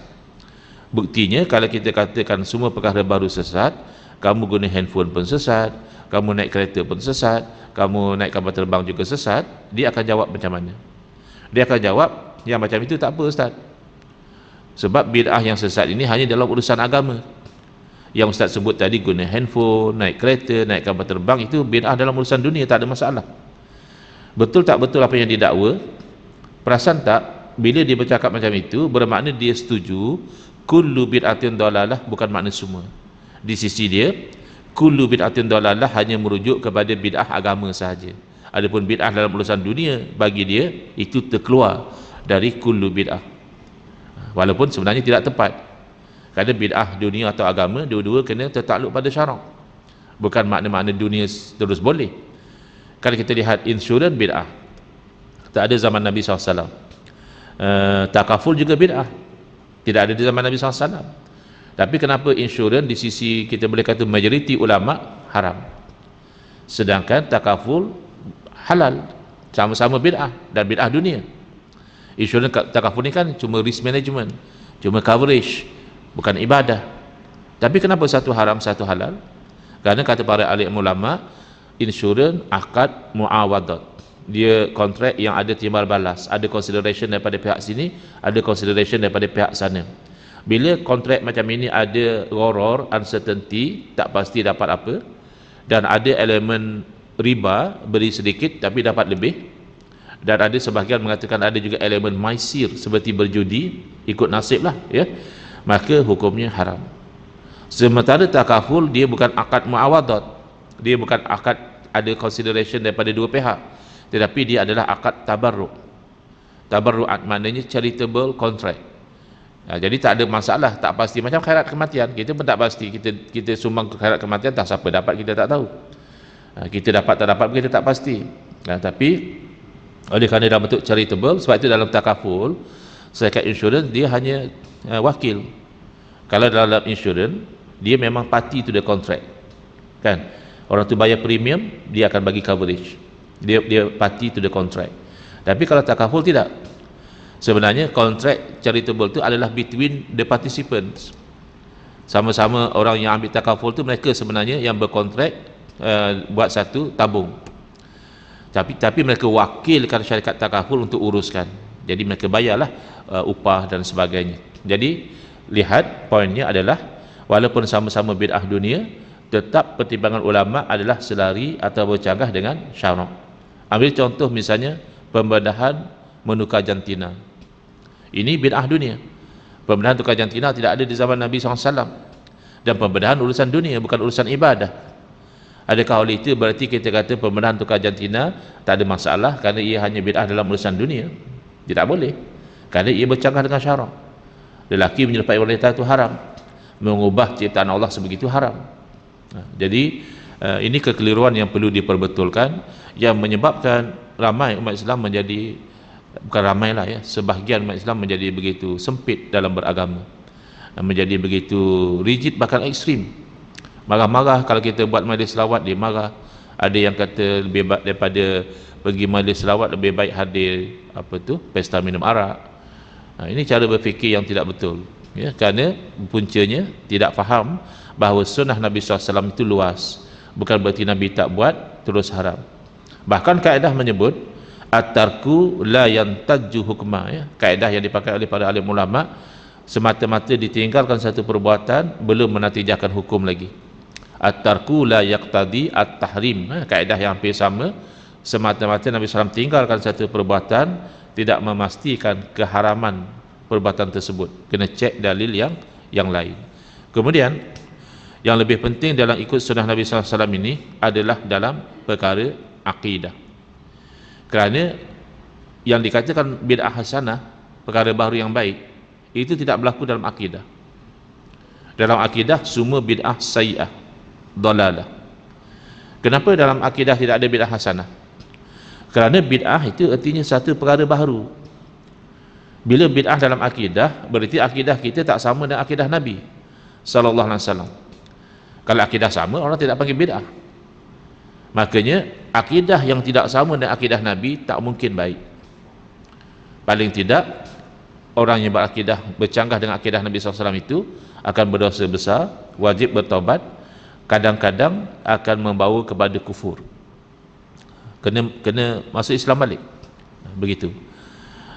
buktinya kalau kita katakan semua perkara baru sesat kamu guna handphone pun sesat kamu naik kereta pun sesat kamu naik kapal terbang juga sesat dia akan jawab macam mana dia akan jawab yang macam itu tak apa ustaz sebab bid'ah yang sesat ini hanya dalam urusan agama yang ustaz sebut tadi guna handphone, naik kereta, naik kapal terbang itu bid'ah dalam urusan dunia tak ada masalah. Betul tak betul apa yang didakwa? Perasan tak bila dia bercakap macam itu bermakna dia setuju kullu bid'atin dalalah bukan makna semua. Di sisi dia kullu bid'atin dalalah hanya merujuk kepada bid'ah agama sahaja. Adapun bid'ah dalam urusan dunia bagi dia itu terkeluar dari kullu bid'ah. Walaupun sebenarnya tidak tepat Kata bid'ah dunia atau agama dua-dua kena tertakluk pada syarak. Bukan makna-makna dunia terus boleh. Kalau kita lihat insurans bid'ah. Tak ada zaman Nabi SAW. Uh, eh, takaful juga bid'ah. Tidak ada di zaman Nabi SAW. Tapi kenapa insurans di sisi kita boleh kata majoriti ulama haram. Sedangkan takaful halal. Sama-sama bid'ah dan bid'ah dunia. Insurans takaful ni kan cuma risk management. Cuma coverage bukan ibadah tapi kenapa satu haram satu halal Karena kata para alim ulama insurans akad muawadat dia kontrak yang ada timbal balas ada consideration daripada pihak sini ada consideration daripada pihak sana bila kontrak macam ini ada roror, uncertainty, tak pasti dapat apa dan ada elemen riba, beri sedikit tapi dapat lebih dan ada sebahagian mengatakan ada juga elemen maisir seperti berjudi, ikut nasib lah ya maka hukumnya haram sementara takaful dia bukan akad muawadat dia bukan akad ada consideration daripada dua pihak tetapi dia adalah akad tabarruk Tabarruk maknanya charitable contract Nah, jadi tak ada masalah, tak pasti macam khairat kematian. Kita pun tak pasti kita kita sumbang ke khairat kematian tak siapa dapat kita tak tahu. kita dapat tak dapat kita tak pasti. Nah, tapi oleh kerana dalam bentuk charitable sebab itu dalam takaful Sedangkan insurans dia hanya uh, wakil. Kalau dalam insurans dia memang party to the contract. Kan? Orang tu bayar premium, dia akan bagi coverage. Dia dia party to the contract. Tapi kalau tak tidak. Sebenarnya contract charitable tu adalah between the participants. Sama-sama orang yang ambil takaful tu mereka sebenarnya yang berkontrak uh, buat satu tabung. Tapi tapi mereka wakilkan syarikat takaful untuk uruskan jadi mereka bayarlah uh, upah dan sebagainya jadi lihat poinnya adalah walaupun sama-sama bid'ah dunia tetap pertimbangan ulama adalah selari atau bercanggah dengan syarak ambil contoh misalnya pembedahan menukar jantina ini bid'ah dunia pembedahan tukar jantina tidak ada di zaman Nabi SAW dan pembedahan urusan dunia bukan urusan ibadah adakah oleh itu berarti kita kata pembedahan tukar jantina tak ada masalah kerana ia hanya bid'ah dalam urusan dunia dia tak boleh kerana ia bercanggah dengan syarak lelaki menyerupai wanita itu haram mengubah ciptaan Allah sebegitu haram ha, jadi ha, ini kekeliruan yang perlu diperbetulkan yang menyebabkan ramai umat Islam menjadi bukan lah ya sebahagian umat Islam menjadi begitu sempit dalam beragama ha, menjadi begitu rigid bahkan ekstrim marah-marah kalau kita buat majlis selawat dia marah ada yang kata lebih baik daripada pergi majlis selawat lebih baik hadir apa tu pesta minum arak ha, ini cara berfikir yang tidak betul ya kerana puncanya tidak faham bahawa sunnah Nabi SAW itu luas bukan berarti Nabi tak buat terus haram bahkan kaedah menyebut atarku la yang tajju hukma ya kaedah yang dipakai oleh para alim ulama semata-mata ditinggalkan satu perbuatan belum menatijahkan hukum lagi atarku la yaqtadi at-tahrim ya, kaedah yang hampir sama semata-mata Nabi SAW tinggalkan satu perbuatan tidak memastikan keharaman perbuatan tersebut kena cek dalil yang yang lain kemudian yang lebih penting dalam ikut sunnah Nabi SAW ini adalah dalam perkara akidah kerana yang dikatakan bid'ah hasanah perkara baru yang baik itu tidak berlaku dalam akidah dalam akidah semua bid'ah sayyah dalalah kenapa dalam akidah tidak ada bid'ah hasanah kerana bid'ah itu artinya satu perkara baru bila bid'ah dalam akidah berarti akidah kita tak sama dengan akidah Nabi sallallahu alaihi wasallam kalau akidah sama orang tidak panggil bid'ah makanya akidah yang tidak sama dengan akidah Nabi tak mungkin baik paling tidak orang yang berakidah bercanggah dengan akidah Nabi SAW itu akan berdosa besar wajib bertobat kadang-kadang akan membawa kepada kufur kena kena masuk Islam balik begitu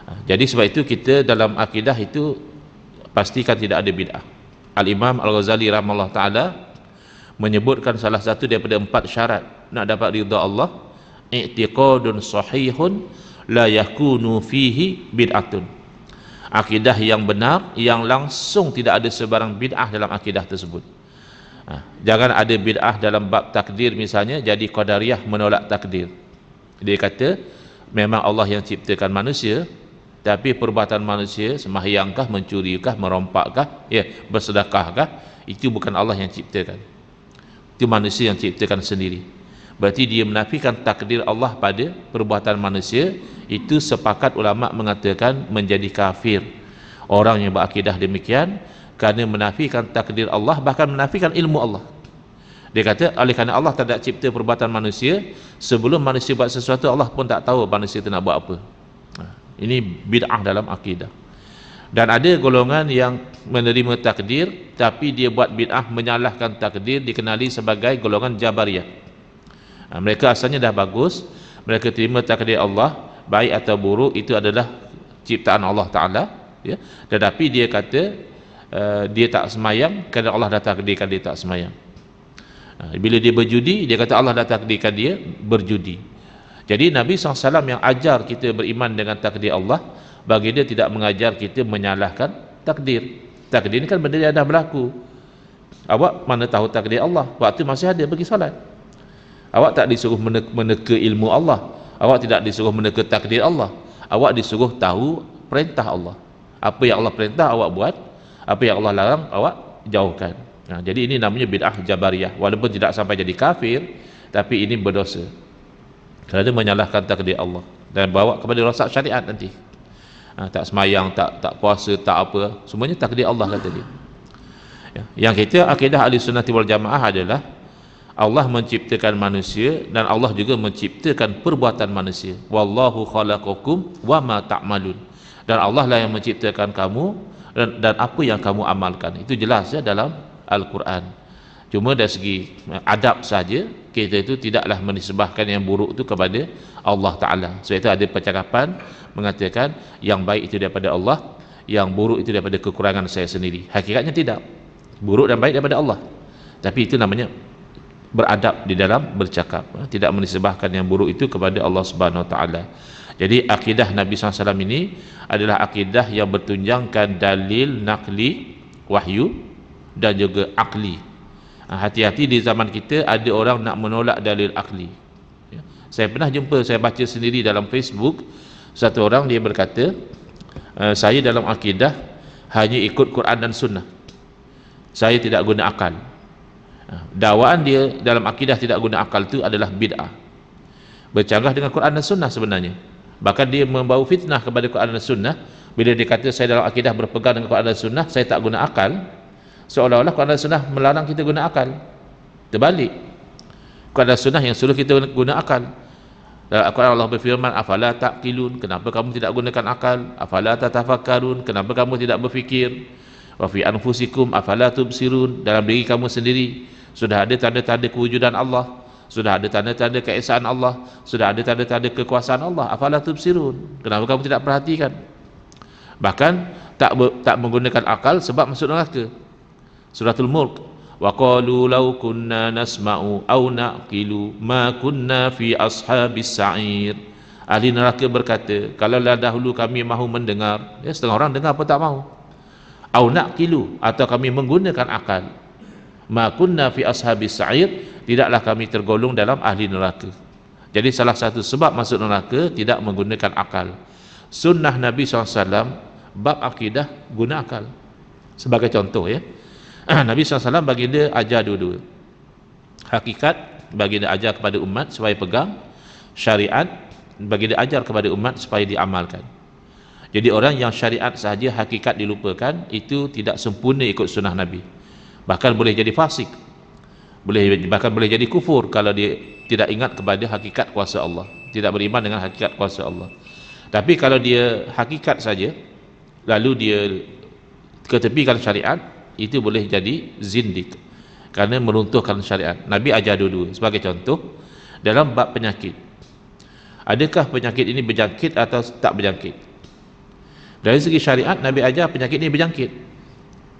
ha, jadi sebab itu kita dalam akidah itu pastikan tidak ada bid'ah Al-Imam Al-Ghazali rahmallahu taala menyebutkan salah satu daripada empat syarat nak dapat ridha Allah i'tiqadun sahihun la yakunu fihi bid'atun akidah yang benar yang langsung tidak ada sebarang bid'ah dalam akidah tersebut ha, jangan ada bid'ah dalam bab takdir misalnya jadi qadariyah menolak takdir dia kata memang Allah yang ciptakan manusia tapi perbuatan manusia semahyangkah, mencurikah, merompakkah, ya, bersedekahkah, itu bukan Allah yang ciptakan. Itu manusia yang ciptakan sendiri. Berarti dia menafikan takdir Allah pada perbuatan manusia, itu sepakat ulama mengatakan menjadi kafir. Orang yang berakidah demikian kerana menafikan takdir Allah bahkan menafikan ilmu Allah. Dia kata oleh kerana Allah tidak cipta perbuatan manusia Sebelum manusia buat sesuatu Allah pun tak tahu manusia itu nak buat apa ha, Ini bid'ah dalam akidah Dan ada golongan yang menerima takdir Tapi dia buat bid'ah menyalahkan takdir Dikenali sebagai golongan Jabariyah ha, Mereka asalnya dah bagus Mereka terima takdir Allah Baik atau buruk itu adalah ciptaan Allah Ta'ala ya. Tetapi dia kata uh, dia tak semayang kerana Allah dah takdirkan dia tak semayang Ha, bila dia berjudi dia kata Allah dah takdirkan dia berjudi jadi Nabi SAW yang ajar kita beriman dengan takdir Allah bagi dia tidak mengajar kita menyalahkan takdir takdir ini kan benda yang dah berlaku awak mana tahu takdir Allah waktu masih ada pergi salat. awak tak disuruh meneka, meneka ilmu Allah awak tidak disuruh meneka takdir Allah awak disuruh tahu perintah Allah apa yang Allah perintah awak buat apa yang Allah larang awak jauhkan Nah, ha, jadi ini namanya bid'ah jabariyah. Walaupun tidak sampai jadi kafir, tapi ini berdosa. Kerana menyalahkan takdir Allah dan bawa kepada rosak syariat nanti. Ha, tak semayang, tak tak puasa, tak apa. Semuanya takdir Allah kata dia. Ya. Yang kita akidah ahli sunnah wal jamaah adalah Allah menciptakan manusia dan Allah juga menciptakan perbuatan manusia. Wallahu khalaqakum wama ma ta'malun. Dan Allah lah yang menciptakan kamu dan, dan apa yang kamu amalkan. Itu jelas ya dalam Al-Quran cuma dari segi adab saja kita itu tidaklah menisbahkan yang buruk itu kepada Allah Ta'ala sebab itu ada percakapan mengatakan yang baik itu daripada Allah yang buruk itu daripada kekurangan saya sendiri hakikatnya tidak buruk dan baik daripada Allah tapi itu namanya beradab di dalam bercakap ha, tidak menisbahkan yang buruk itu kepada Allah Subhanahu Wa Taala. Jadi akidah Nabi SAW ini adalah akidah yang bertunjangkan dalil nakli wahyu dan juga akli ah, hati-hati di zaman kita ada orang nak menolak dalil akli ya. saya pernah jumpa saya baca sendiri dalam Facebook satu orang dia berkata eh, saya dalam akidah hanya ikut Quran dan sunnah saya tidak guna akal ah, dakwaan dia dalam akidah tidak guna akal itu adalah bid'ah bercanggah dengan Quran dan sunnah sebenarnya bahkan dia membawa fitnah kepada Quran dan sunnah bila dia kata saya dalam akidah berpegang dengan Quran dan sunnah saya tak guna akal seolah-olah Quran dan Sunnah melarang kita guna akal terbalik Quran dan Sunnah yang suruh kita guna akal dalam eh, quran Allah berfirman afala taqilun kenapa kamu tidak gunakan akal afala tatafakkarun kenapa kamu tidak berfikir wa fi anfusikum afala tubsirun dalam diri kamu sendiri sudah ada tanda-tanda kewujudan Allah sudah ada tanda-tanda keesaan Allah sudah ada tanda-tanda kekuasaan Allah afala tubsirun kenapa kamu tidak perhatikan bahkan tak tak menggunakan akal sebab masuk neraka Suratul Mulk Wa qalu law kunna nasma'u au naqilu ma kunna fi ashabis sa'ir Ahli neraka berkata kalau dahulu kami mahu mendengar ya setengah orang dengar apa tak mau? Au naqilu atau kami menggunakan akal ma kunna fi ashabis sa'ir tidaklah kami tergolong dalam ahli neraka jadi salah satu sebab masuk neraka tidak menggunakan akal sunnah Nabi SAW bab akidah guna akal sebagai contoh ya Ah, Nabi SAW bagi dia ajar dulu hakikat bagi dia ajar kepada umat supaya pegang syariat bagi dia ajar kepada umat supaya diamalkan jadi orang yang syariat sahaja hakikat dilupakan itu tidak sempurna ikut sunnah Nabi bahkan boleh jadi fasik boleh bahkan boleh jadi kufur kalau dia tidak ingat kepada hakikat kuasa Allah tidak beriman dengan hakikat kuasa Allah tapi kalau dia hakikat saja lalu dia ketepikan syariat itu boleh jadi zindik kerana meruntuhkan syariat Nabi ajar dulu sebagai contoh dalam bab penyakit adakah penyakit ini berjangkit atau tak berjangkit dari segi syariat Nabi ajar penyakit ini berjangkit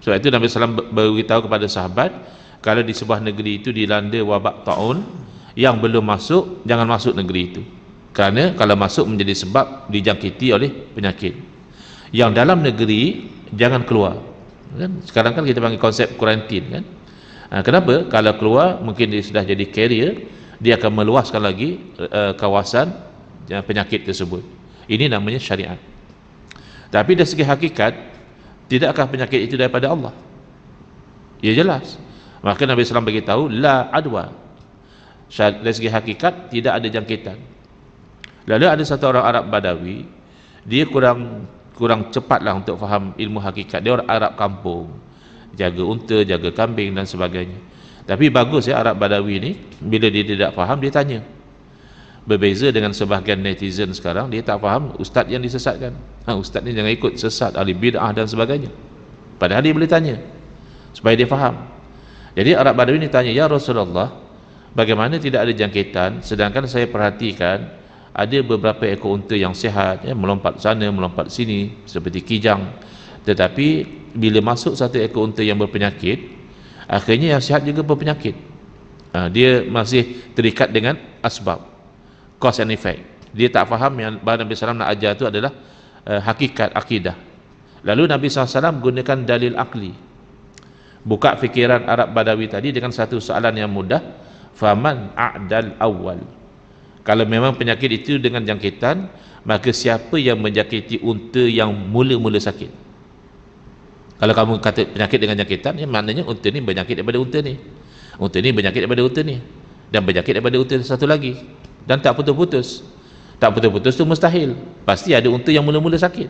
sebab itu Nabi SAW beritahu kepada sahabat kalau di sebuah negeri itu dilanda wabak ta'un yang belum masuk jangan masuk negeri itu kerana kalau masuk menjadi sebab dijangkiti oleh penyakit yang dalam negeri jangan keluar kan? sekarang kan kita panggil konsep kuarantin kan ha, kenapa kalau keluar mungkin dia sudah jadi carrier dia akan meluaskan lagi uh, kawasan uh, penyakit tersebut ini namanya syariat tapi dari segi hakikat tidakkah penyakit itu daripada Allah Ia ya, jelas maka Nabi SAW beritahu la adwa dari segi hakikat tidak ada jangkitan lalu ada satu orang Arab Badawi dia kurang kurang cepatlah untuk faham ilmu hakikat dia orang Arab kampung jaga unta, jaga kambing dan sebagainya tapi bagus ya Arab Badawi ni bila dia tidak faham dia tanya berbeza dengan sebahagian netizen sekarang dia tak faham ustaz yang disesatkan ha, ustaz ni jangan ikut sesat ahli bid'ah dan sebagainya padahal dia boleh tanya supaya dia faham jadi Arab Badawi ni tanya Ya Rasulullah bagaimana tidak ada jangkitan sedangkan saya perhatikan ada beberapa ekor unta yang sihat ya, melompat sana melompat sini seperti kijang tetapi bila masuk satu ekor unta yang berpenyakit akhirnya yang sihat juga berpenyakit ha, dia masih terikat dengan asbab cause and effect dia tak faham yang Bahan Nabi SAW nak ajar itu adalah uh, hakikat akidah lalu Nabi SAW gunakan dalil akli buka fikiran Arab Badawi tadi dengan satu soalan yang mudah faman a'dal awal kalau memang penyakit itu dengan jangkitan maka siapa yang menjangkiti unta yang mula-mula sakit kalau kamu kata penyakit dengan jangkitan ya maknanya unta ni berjangkit daripada unta ni unta ni berjangkit daripada unta ni dan berjangkit daripada unta satu lagi dan tak putus-putus tak putus-putus tu mustahil pasti ada unta yang mula-mula sakit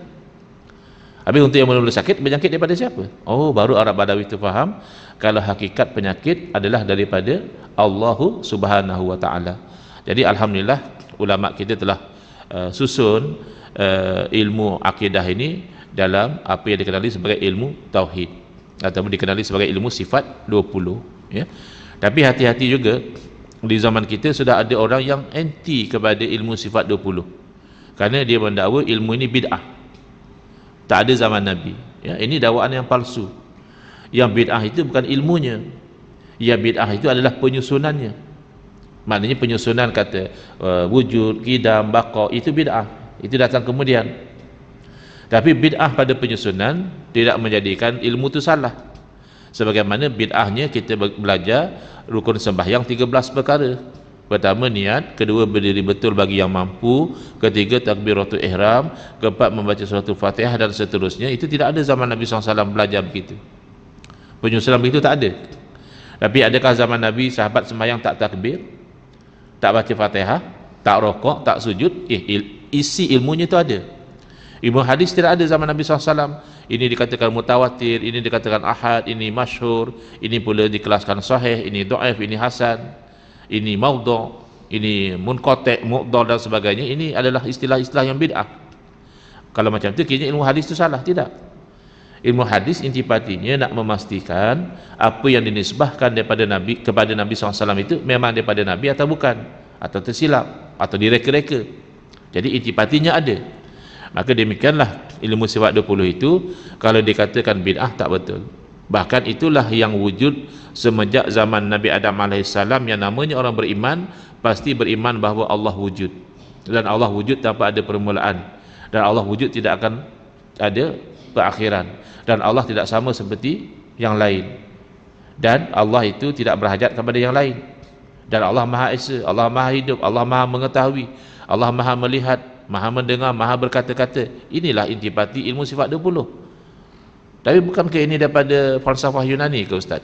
habis unta yang mula-mula sakit berjangkit daripada siapa oh baru Arab Badawi tu faham kalau hakikat penyakit adalah daripada Allah subhanahu wa ta'ala jadi alhamdulillah ulama kita telah uh, susun uh, ilmu akidah ini dalam apa yang dikenali sebagai ilmu tauhid atau dikenali sebagai ilmu sifat 20 ya. Tapi hati-hati juga di zaman kita sudah ada orang yang anti kepada ilmu sifat 20. Karena dia mendakwa ilmu ini bid'ah. Tak ada zaman Nabi. Ya, ini dakwaan yang palsu. Yang bid'ah itu bukan ilmunya. Yang bid'ah itu adalah penyusunannya maknanya penyusunan kata uh, wujud, kidam, baqa itu bid'ah. Itu datang kemudian. Tapi bid'ah pada penyusunan tidak menjadikan ilmu itu salah. Sebagaimana bid'ahnya kita belajar rukun sembahyang 13 perkara. Pertama niat, kedua berdiri betul bagi yang mampu, ketiga takbiratul ihram, keempat membaca suratul fatihah dan seterusnya. Itu tidak ada zaman Nabi SAW belajar begitu. Penyusunan begitu tak ada. Tapi adakah zaman Nabi sahabat sembahyang tak takbir? tak baca fatihah tak rokok, tak sujud eh, il, isi ilmunya itu ada ilmu hadis tidak ada zaman Nabi SAW ini dikatakan mutawatir, ini dikatakan ahad, ini masyur, ini pula dikelaskan sahih, ini do'if, ini hasan ini maudah ini munkotek, mu'dol dan sebagainya ini adalah istilah-istilah yang bid'ah kalau macam itu, kini ilmu hadis itu salah, tidak Ilmu hadis intipatinya nak memastikan apa yang dinisbahkan daripada Nabi kepada Nabi SAW itu memang daripada Nabi atau bukan atau tersilap atau direka-reka. Jadi intipatinya ada. Maka demikianlah ilmu sifat 20 itu kalau dikatakan bid'ah tak betul. Bahkan itulah yang wujud semenjak zaman Nabi Adam AS yang namanya orang beriman pasti beriman bahawa Allah wujud. Dan Allah wujud tanpa ada permulaan. Dan Allah wujud tidak akan ada akhiran dan Allah tidak sama seperti yang lain dan Allah itu tidak berhajat kepada yang lain dan Allah Maha Esa, Allah Maha Hidup, Allah Maha Mengetahui Allah Maha Melihat, Maha Mendengar, Maha Berkata-kata inilah intipati ilmu sifat 20 tapi bukan ke ini daripada falsafah Yunani ke Ustaz?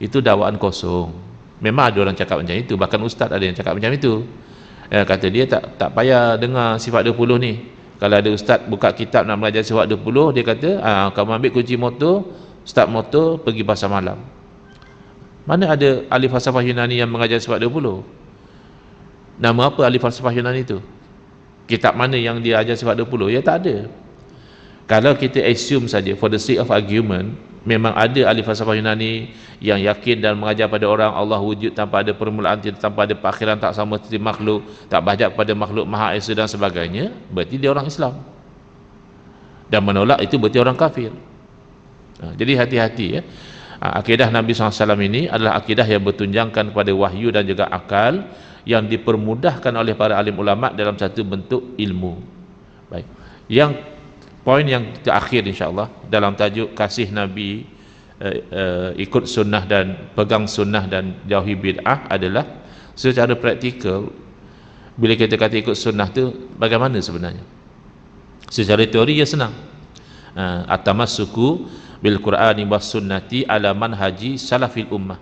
itu dakwaan kosong memang ada orang cakap macam itu, bahkan Ustaz ada yang cakap macam itu ya, kata dia tak tak payah dengar sifat 20 ni kalau ada ustaz buka kitab nak belajar sifat 20 dia kata ah, kamu ambil kunci motor start motor pergi pasar malam mana ada ahli falsafah Yunani yang mengajar sifat 20 nama apa ahli falsafah Yunani itu kitab mana yang dia ajar sifat 20 ya tak ada kalau kita assume saja for the sake of argument Memang ada ahli falsafah Yunani yang yakin dan mengajar pada orang Allah wujud tanpa ada permulaan, tanpa ada perakhiran, tak sama seperti makhluk, tak bajak pada makhluk Maha Esa dan sebagainya, berarti dia orang Islam. Dan menolak itu berarti orang kafir. Ha, jadi hati-hati ya. Ha, akidah Nabi SAW ini adalah akidah yang bertunjangkan kepada wahyu dan juga akal yang dipermudahkan oleh para alim ulama dalam satu bentuk ilmu. Baik. Yang poin yang terakhir insyaAllah dalam tajuk kasih Nabi uh, uh, ikut sunnah dan pegang sunnah dan jauhi bid'ah adalah secara praktikal bila kita kata ikut sunnah tu bagaimana sebenarnya secara teori ia senang uh, eh, atamas suku bil qur'ani was sunnati ala manhaji salafil ummah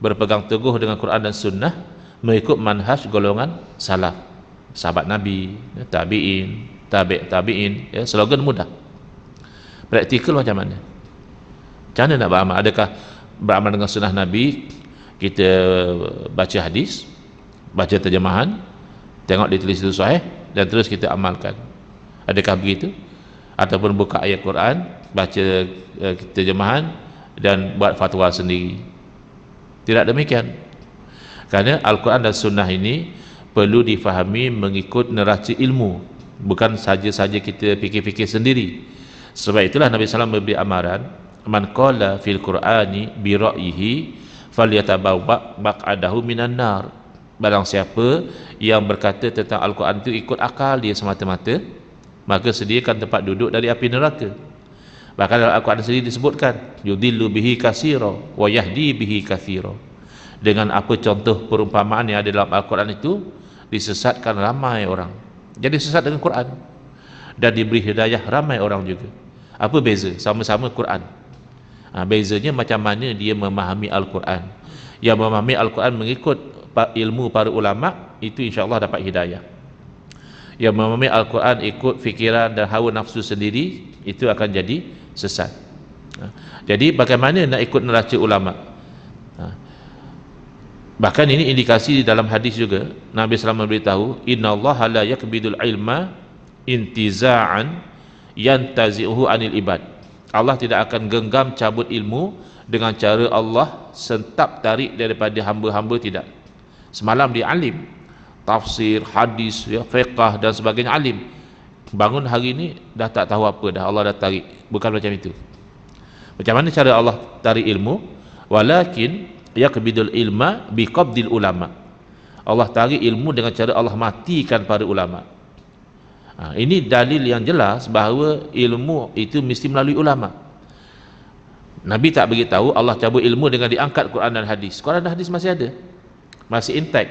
berpegang teguh dengan Quran dan sunnah mengikut manhaj golongan salaf sahabat nabi tabiin tabi' tabi'in ya, slogan mudah praktikal macam mana macam mana nak beramal adakah beramal dengan sunnah Nabi kita baca hadis baca terjemahan tengok ditulis itu sahih dan terus kita amalkan adakah begitu ataupun buka ayat Quran baca uh, terjemahan dan buat fatwa sendiri tidak demikian kerana Al-Quran dan Sunnah ini perlu difahami mengikut narasi ilmu bukan saja-saja kita fikir-fikir sendiri sebab itulah Nabi Sallam memberi amaran man qala fil qur'ani bi ra'yihi falyatabawwa maq'adahu minan nar barang siapa yang berkata tentang al-Quran itu ikut akal dia semata-mata maka sediakan tempat duduk dari api neraka bahkan dalam al-Quran sendiri disebutkan yudillu bihi kathira wa bihi kasiro. dengan apa contoh perumpamaan yang ada dalam al-Quran itu disesatkan ramai orang jadi sesat dengan Quran dan diberi hidayah ramai orang juga apa beza sama-sama Quran ha, bezanya macam mana dia memahami Al-Quran yang memahami Al-Quran mengikut ilmu para ulama itu insya Allah dapat hidayah yang memahami Al-Quran ikut fikiran dan hawa nafsu sendiri itu akan jadi sesat ha, jadi bagaimana nak ikut neraca ulama' Bahkan ini indikasi di dalam hadis juga Nabi SAW beritahu Inna Allah la yakbidul ilma intiza'an yantazi'uhu anil ibad Allah tidak akan genggam cabut ilmu dengan cara Allah sentap tarik daripada hamba-hamba tidak semalam dia alim tafsir, hadis, ya, fiqah dan sebagainya alim bangun hari ini dah tak tahu apa dah Allah dah tarik bukan macam itu macam mana cara Allah tarik ilmu walakin yaqbidul ilma biqabdil ulama Allah tarik ilmu dengan cara Allah matikan para ulama ha, ini dalil yang jelas bahawa ilmu itu mesti melalui ulama Nabi tak beritahu Allah cabut ilmu dengan diangkat Quran dan hadis Quran dan hadis masih ada masih intact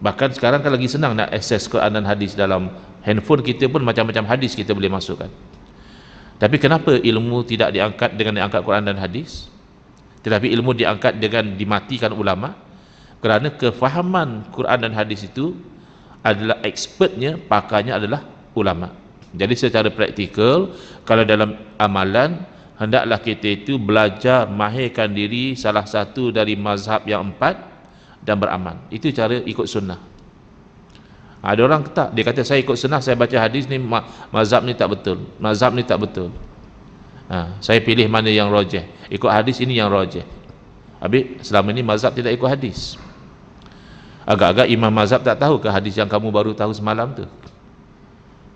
bahkan sekarang kan lagi senang nak akses Quran dan hadis dalam handphone kita pun macam-macam hadis kita boleh masukkan tapi kenapa ilmu tidak diangkat dengan diangkat Quran dan hadis? Tetapi ilmu diangkat dengan dimatikan ulama kerana kefahaman Quran dan hadis itu adalah expertnya, pakarnya adalah ulama. Jadi secara praktikal, kalau dalam amalan, hendaklah kita itu belajar mahirkan diri salah satu dari mazhab yang empat dan beraman. Itu cara ikut sunnah. Ada orang tak, dia kata saya ikut sunnah, saya baca hadis ni, mazhab ni tak betul. Mazhab ni tak betul. Ha, saya pilih mana yang rojah. Ikut hadis ini yang rojah. Habis selama ini mazhab tidak ikut hadis. Agak-agak imam mazhab tak tahu ke hadis yang kamu baru tahu semalam tu.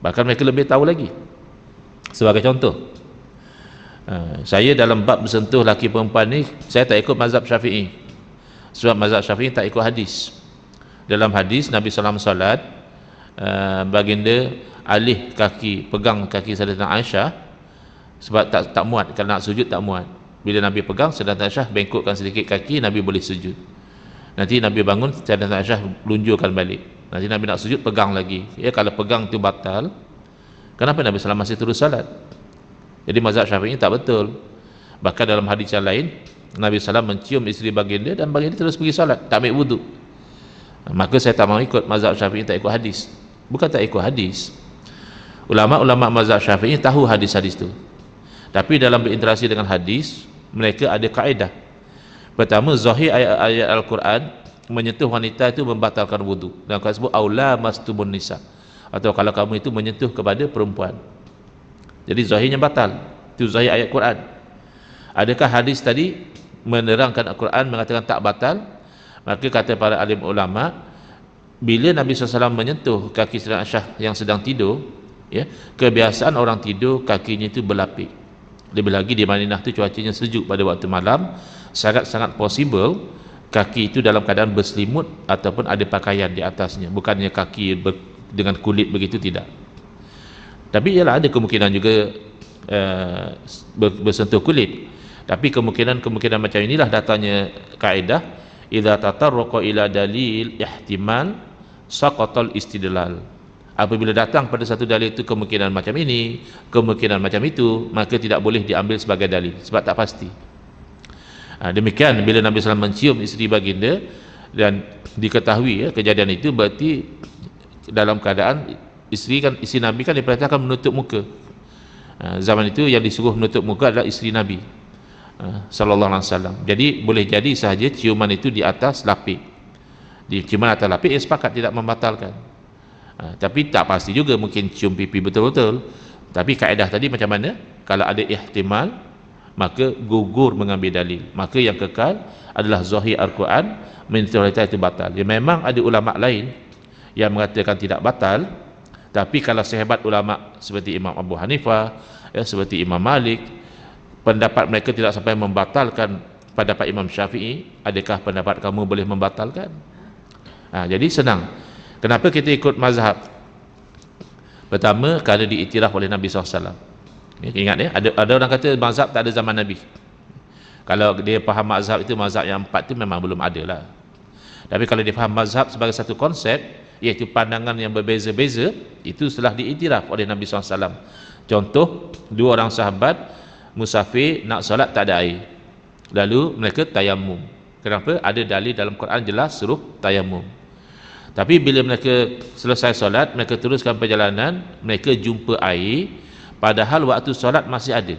Bahkan mereka lebih tahu lagi. Sebagai contoh. Ha, saya dalam bab bersentuh laki perempuan ni, saya tak ikut mazhab syafi'i. Sebab mazhab syafi'i tak ikut hadis. Dalam hadis Nabi SAW salat, uh, baginda alih kaki, pegang kaki Saidatina Aisyah, sebab tak tak muat kalau nak sujud tak muat bila Nabi pegang sedangkan Aisyah bengkokkan sedikit kaki Nabi boleh sujud nanti Nabi bangun sedangkan Aisyah lunjurkan balik nanti Nabi nak sujud pegang lagi ya kalau pegang tu batal kenapa Nabi SAW masih terus salat jadi mazhab syafi'i ini tak betul bahkan dalam hadis yang lain Nabi SAW mencium isteri baginda dan baginda terus pergi salat tak ambil wuduk maka saya tak mau ikut mazhab syafi'i tak ikut hadis bukan tak ikut hadis ulama-ulama mazhab syafi'i tahu hadis-hadis itu tapi dalam berinteraksi dengan hadis, mereka ada kaedah. Pertama, zahir ayat-ayat Al-Quran menyentuh wanita itu membatalkan wudhu. Dan kalau sebut aula mastumun nisa atau kalau kamu itu menyentuh kepada perempuan. Jadi zahirnya batal. Itu zahir ayat al Quran. Adakah hadis tadi menerangkan Al-Quran mengatakan tak batal? Maka kata para alim ulama, bila Nabi SAW menyentuh kaki Sayyidina Aisyah yang sedang tidur, ya, kebiasaan orang tidur kakinya itu berlapik lebih lagi di Madinah tu cuacanya sejuk pada waktu malam sangat-sangat possible kaki itu dalam keadaan berselimut ataupun ada pakaian di atasnya bukannya kaki ber, dengan kulit begitu tidak tapi ialah ada kemungkinan juga uh, bersentuh kulit tapi kemungkinan-kemungkinan macam inilah datanya kaedah idza tatarraqa ila dalil ihtimal saqatal istidlal apabila datang pada satu dalil itu kemungkinan macam ini, kemungkinan macam itu, maka tidak boleh diambil sebagai dalil sebab tak pasti. Ha, demikian bila Nabi Sallam mencium isteri baginda dan diketahui ya, kejadian itu berarti dalam keadaan isteri kan isteri Nabi kan diperintahkan menutup muka. Ha, zaman itu yang disuruh menutup muka adalah isteri Nabi ha, sallallahu alaihi wasallam. Jadi boleh jadi sahaja ciuman itu di atas lapik. Di ciuman atas lapik ia sepakat tidak membatalkan. Ha, tapi tak pasti juga mungkin cium pipi betul-betul. Tapi kaedah tadi macam mana? Kalau ada ihtimal, maka gugur mengambil dalil. Maka yang kekal adalah zahir Al-Quran, mentualita itu batal. Ya, memang ada ulama' lain yang mengatakan tidak batal, tapi kalau sehebat ulama' seperti Imam Abu Hanifah, ya, seperti Imam Malik, pendapat mereka tidak sampai membatalkan pendapat Imam Syafi'i, adakah pendapat kamu boleh membatalkan? Ha, jadi senang. Kenapa kita ikut mazhab? Pertama, kerana diiktiraf oleh Nabi SAW. Ya, ingat ya, ada, ada orang kata mazhab tak ada zaman Nabi. Kalau dia faham mazhab itu, mazhab yang empat itu memang belum ada lah. Tapi kalau dia faham mazhab sebagai satu konsep, iaitu pandangan yang berbeza-beza, itu setelah diiktiraf oleh Nabi SAW. Contoh, dua orang sahabat, musafir, nak solat tak ada air. Lalu mereka tayammum. Kenapa? Ada dalil dalam Quran jelas suruh tayammum. Tapi bila mereka selesai solat, mereka teruskan perjalanan, mereka jumpa air, padahal waktu solat masih ada.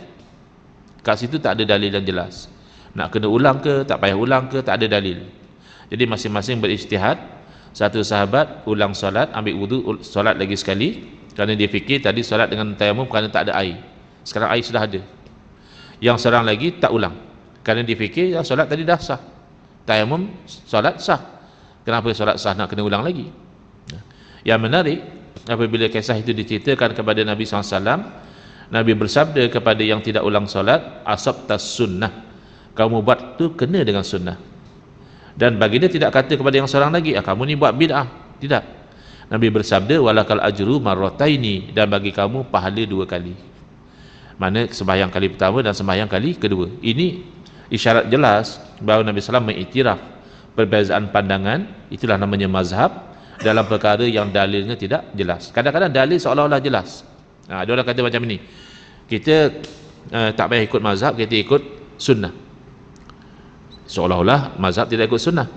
Kat situ tak ada dalil yang jelas. Nak kena ulang ke, tak payah ulang ke, tak ada dalil. Jadi masing-masing beristihad. satu sahabat ulang solat, ambil wudhu, solat lagi sekali, kerana dia fikir tadi solat dengan tayamum kerana tak ada air. Sekarang air sudah ada. Yang seorang lagi tak ulang. Kerana dia fikir, ya, solat tadi dah sah. Tayamum, solat sah kenapa solat sah nak kena ulang lagi ya. yang menarik apabila kisah itu diceritakan kepada Nabi Alaihi Wasallam, Nabi bersabda kepada yang tidak ulang solat asab tas sunnah kamu buat tu kena dengan sunnah dan baginda tidak kata kepada yang seorang lagi ah, kamu ni buat bid'ah tidak Nabi bersabda walakal ajru marrataini dan bagi kamu pahala dua kali mana sembahyang kali pertama dan sembahyang kali kedua ini isyarat jelas bahawa Nabi Alaihi Wasallam mengiktiraf perbezaan pandangan itulah namanya mazhab dalam perkara yang dalilnya tidak jelas kadang-kadang dalil seolah-olah jelas ha, dia orang kata macam ini kita uh, tak payah ikut mazhab kita ikut sunnah seolah-olah mazhab tidak ikut sunnah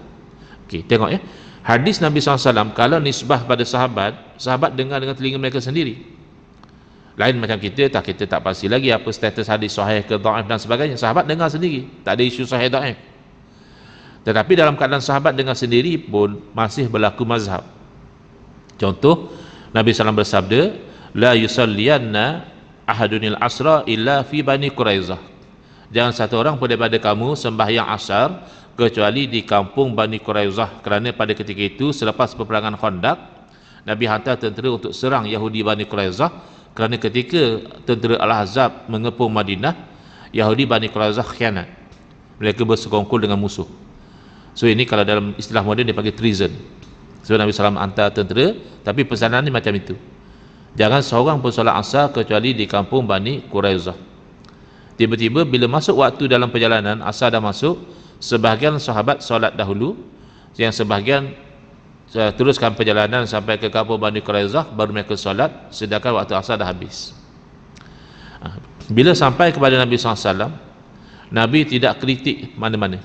okay, tengok ya hadis Nabi SAW kalau nisbah pada sahabat sahabat dengar dengan telinga mereka sendiri lain macam kita tak kita tak pasti lagi apa status hadis sahih ke da'if dan sebagainya sahabat dengar sendiri tak ada isu sahih da'if tetapi dalam keadaan sahabat dengan sendiri pun masih berlaku mazhab. Contoh, Nabi SAW bersabda, La yusalliyanna ahadunil asra illa fi bani Quraizah. Jangan satu orang pun daripada kamu sembahyang asar kecuali di kampung Bani Quraizah kerana pada ketika itu selepas peperangan Khandaq Nabi hantar tentera untuk serang Yahudi Bani Quraizah kerana ketika tentera Al-Ahzab mengepung Madinah Yahudi Bani Quraizah khianat mereka bersekongkol dengan musuh So ini kalau dalam istilah moden dia panggil treason. Sebab Nabi SAW hantar tentera, tapi pesanan ni macam itu. Jangan seorang pun solat asar kecuali di kampung Bani Quraizah. Tiba-tiba bila masuk waktu dalam perjalanan, asar dah masuk, sebahagian sahabat solat dahulu, yang sebahagian eh, teruskan perjalanan sampai ke kampung Bani Quraizah, baru mereka solat, sedangkan waktu asar dah habis. Ah, bila sampai kepada Nabi SAW, Nabi tidak kritik mana-mana.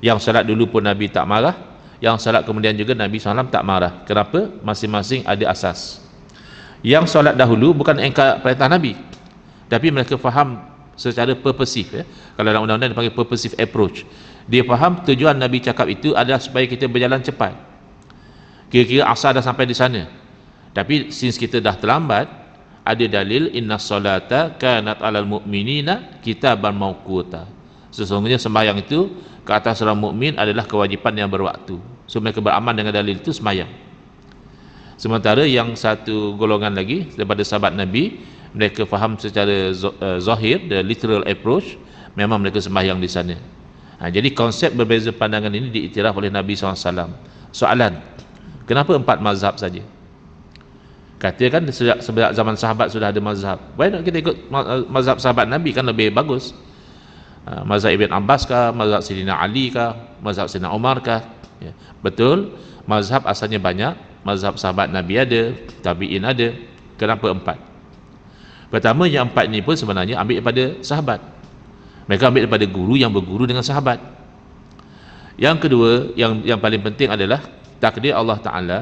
Yang salat dulu pun Nabi tak marah Yang salat kemudian juga Nabi SAW tak marah Kenapa? Masing-masing ada asas Yang salat dahulu bukan engkau perintah Nabi Tapi mereka faham secara purposive ya. Kalau dalam undang-undang dipanggil purposive approach Dia faham tujuan Nabi cakap itu adalah supaya kita berjalan cepat Kira-kira asal dah sampai di sana Tapi since kita dah terlambat ada dalil inna solata kanat alal mu'minina kitaban mawkuta sesungguhnya sembahyang itu ke atas seorang mukmin adalah kewajipan yang berwaktu. So mereka beraman dengan dalil itu semayang. Sementara yang satu golongan lagi daripada sahabat Nabi, mereka faham secara eh, zahir, the literal approach, memang mereka sembahyang di sana. Ha, jadi konsep berbeza pandangan ini diiktiraf oleh Nabi SAW. Soalan, kenapa empat mazhab saja? Kata kan sejak, sejak zaman sahabat sudah ada mazhab. Why not kita ikut eh, mazhab sahabat Nabi kan lebih bagus. Ah, mazhab Ibn Abbas kah, mazhab Sidina Ali kah, mazhab Sidina Umar kah. Ya. Betul, mazhab asalnya banyak, mazhab sahabat Nabi ada, tabi'in ada. Kenapa empat? Pertama, yang empat ni pun sebenarnya ambil daripada sahabat. Mereka ambil daripada guru yang berguru dengan sahabat. Yang kedua, yang yang paling penting adalah takdir Allah Ta'ala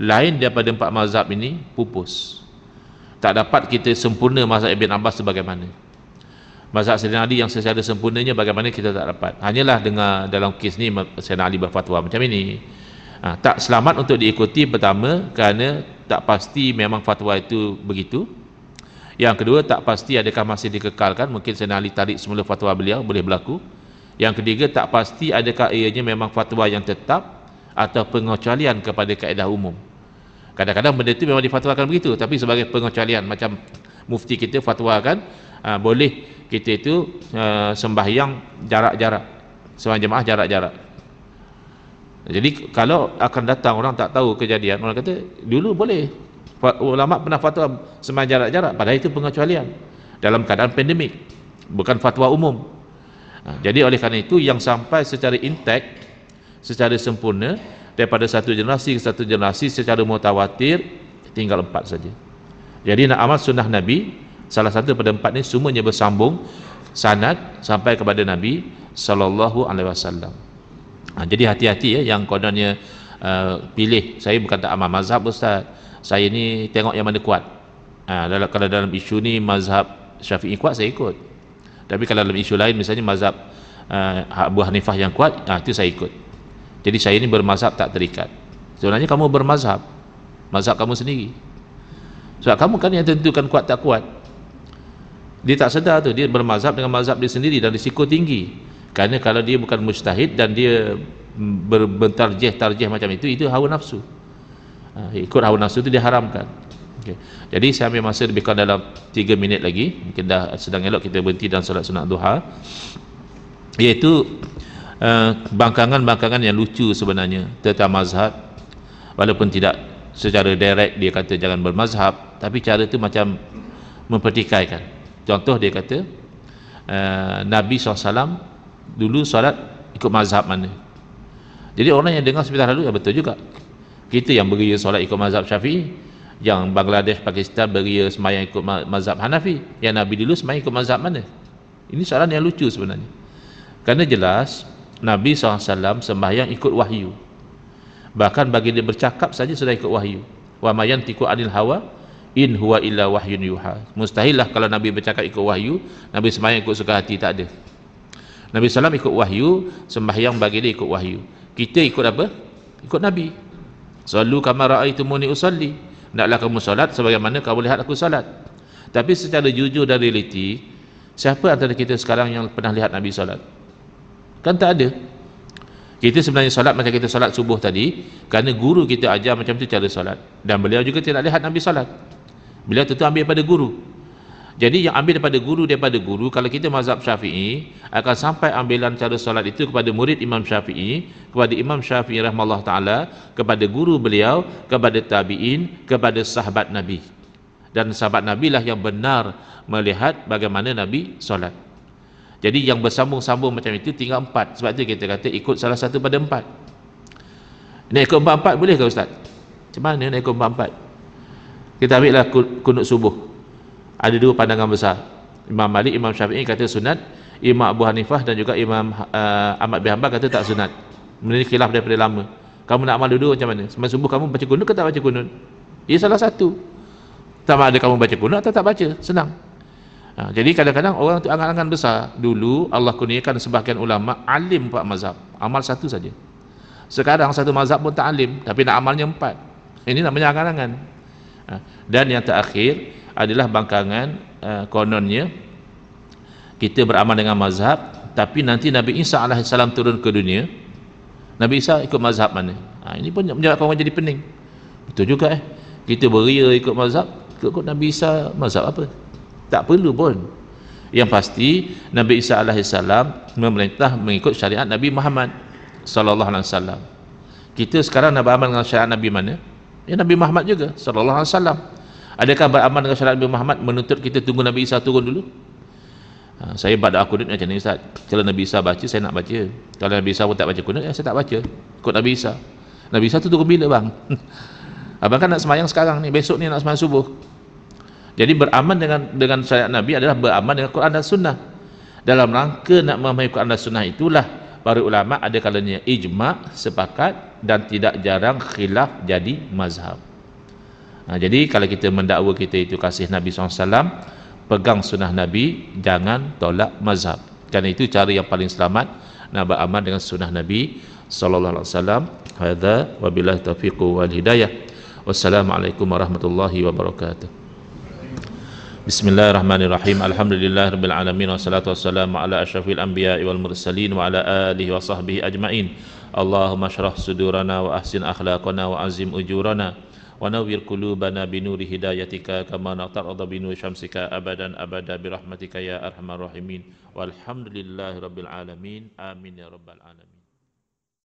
lain daripada empat mazhab ini pupus tak dapat kita sempurna mazhab Ibn Abbas sebagaimana mazhab Sayyidina Ali yang secara sempurnanya bagaimana kita tak dapat hanyalah dengan dalam kes ni Sayyidina Ali berfatwa macam ini ha, tak selamat untuk diikuti pertama kerana tak pasti memang fatwa itu begitu yang kedua tak pasti adakah masih dikekalkan mungkin Sayyidina Ali tarik semula fatwa beliau boleh berlaku yang ketiga tak pasti adakah ianya memang fatwa yang tetap atau pengecualian kepada kaedah umum kadang-kadang benda itu memang difatwakan begitu tapi sebagai pengecualian macam mufti kita fatwakan ha, boleh kita itu ha, sembahyang jarak-jarak sembahyang jemaah jarak-jarak jadi kalau akan datang orang tak tahu kejadian orang kata dulu boleh ulama pernah fatwa sembahyang jarak-jarak padahal itu pengecualian dalam keadaan pandemik bukan fatwa umum ha, jadi oleh kerana itu yang sampai secara intek secara sempurna daripada satu generasi ke satu generasi secara mutawatir tinggal empat saja jadi nak amal sunnah Nabi salah satu pada empat ini semuanya bersambung sanad sampai kepada Nabi sallallahu alaihi wasallam. Ha, jadi hati-hati ya yang kononnya uh, pilih saya bukan tak amal mazhab ustaz. Saya ni tengok yang mana kuat. Ha, kalau dalam isu ni mazhab Syafi'i kuat saya ikut. Tapi kalau dalam isu lain misalnya mazhab uh, Abu Hanifah yang kuat ha, itu saya ikut. Jadi saya ni bermazhab tak terikat. Sebenarnya kamu bermazhab mazhab kamu sendiri. Sebab kamu kan yang tentukan kuat tak kuat dia tak sedar tu dia bermazhab dengan mazhab dia sendiri dan risiko tinggi kerana kalau dia bukan mustahid dan dia mm, berbentarjeh-tarjeh macam itu itu hawa nafsu ha, ikut hawa nafsu tu dia diharamkan okay. jadi saya ambil masa lebih kurang dalam 3 minit lagi mungkin dah sedang elok kita berhenti dan solat sunat duha iaitu eh, bangkangan-bangkangan uh, yang lucu sebenarnya tentang mazhab walaupun tidak secara direct dia kata jangan bermazhab tapi cara itu macam mempertikaikan Contoh dia kata uh, Nabi SAW dulu solat ikut mazhab mana Jadi orang yang dengar sebentar lalu ya betul juga Kita yang beria solat ikut mazhab syafi'i Yang Bangladesh, Pakistan beria semayang ikut mazhab Hanafi Yang Nabi dulu semayang ikut mazhab mana Ini soalan yang lucu sebenarnya Kerana jelas Nabi SAW sembahyang ikut wahyu Bahkan bagi dia bercakap saja sudah ikut wahyu Wa tiku adil hawa' in huwa illa wahyun yuha mustahillah kalau nabi bercakap ikut wahyu nabi sembahyang ikut suka hati tak ada nabi salam ikut wahyu sembahyang bagi dia ikut wahyu kita ikut apa ikut nabi sallu kama raaitumuni usalli naklah kamu solat sebagaimana kamu lihat aku solat tapi secara jujur dan realiti siapa antara kita sekarang yang pernah lihat nabi solat kan tak ada kita sebenarnya solat macam kita solat subuh tadi kerana guru kita ajar macam tu cara solat dan beliau juga tidak lihat Nabi solat Beliau tentu ambil daripada guru. Jadi yang ambil daripada guru daripada guru kalau kita mazhab Syafi'i akan sampai ambilan cara solat itu kepada murid Imam Syafi'i, kepada Imam Syafi'i rahmallahu taala, kepada guru beliau, kepada tabi'in, kepada sahabat Nabi. Dan sahabat Nabi lah yang benar melihat bagaimana Nabi solat. Jadi yang bersambung-sambung macam itu tinggal empat. Sebab itu kita kata ikut salah satu pada empat. Nak ikut empat-empat boleh ke Ustaz? Macam mana nak ikut empat-empat? kita ambillah kunut subuh ada dua pandangan besar Imam Malik, Imam Syafi'i kata sunat Imam Abu Hanifah dan juga Imam uh, Ahmad bin Hanbal kata tak sunat menurut khilaf daripada lama kamu nak amal dulu macam mana? Semasa subuh kamu baca kunut ke tak baca kunut? Ia salah satu sama ada kamu baca kunut atau tak baca, senang ha, jadi kadang-kadang orang tu angan-angan besar dulu Allah kurniakan sebahagian ulama alim empat mazhab, amal satu saja sekarang satu mazhab pun tak alim tapi nak amalnya empat ini namanya angan-angan Ha. dan yang terakhir adalah bangkangan ha, kononnya kita beramal dengan mazhab tapi nanti Nabi Isa AS turun ke dunia Nabi Isa ikut mazhab mana ha, ini pun menyebabkan orang jadi pening betul juga eh kita beria ikut mazhab ikut Nabi Isa mazhab apa tak perlu pun yang pasti Nabi Isa AS memerintah mengikut syariat Nabi Muhammad SAW kita sekarang nak beramal dengan syariat Nabi mana Ya Nabi Muhammad juga sallallahu alaihi wasallam. Adakah beramal dengan syariat Nabi Muhammad menuntut kita tunggu Nabi Isa turun dulu? Ha, saya baca aku dulu macam ni Ustaz. Kalau Nabi Isa baca saya nak baca. Kalau Nabi Isa pun tak baca kunut ya, saya tak baca. Ikut Nabi Isa. Nabi Isa tu turun bila bang? Abang kan nak semayang sekarang ni, besok ni nak semayang subuh. Jadi beraman dengan dengan syariat Nabi adalah beraman dengan Quran dan Sunnah. Dalam rangka nak memahami Quran dan Sunnah itulah para ulama ada kalanya ijma sepakat dan tidak jarang khilaf jadi mazhab. Ha, jadi kalau kita mendakwa kita itu kasih Nabi SAW, pegang sunnah Nabi, jangan tolak mazhab. Kerana itu cara yang paling selamat nak beramal dengan sunnah Nabi SAW. alaihi wasallam. Hadza wabillahi taufiq wal hidayah. Wassalamualaikum warahmatullahi wabarakatuh. Bismillahirrahmanirrahim. Alhamdulillahirabbil alamin wassalatu wassalamu ala asyrafil anbiya wal mursalin wa ala alihi wa sahbihi ajmain. Allahumma syrah sudurana wa ahsin akhlaqana wa azim ujurana wa nawwir qulubana bi nuri hidayatika kama naqtarada bi nuri syamsika abadan abada bi rahmatika ya arhamar rahimin walhamdulillahi rabbil alamin amin ya rabbal alamin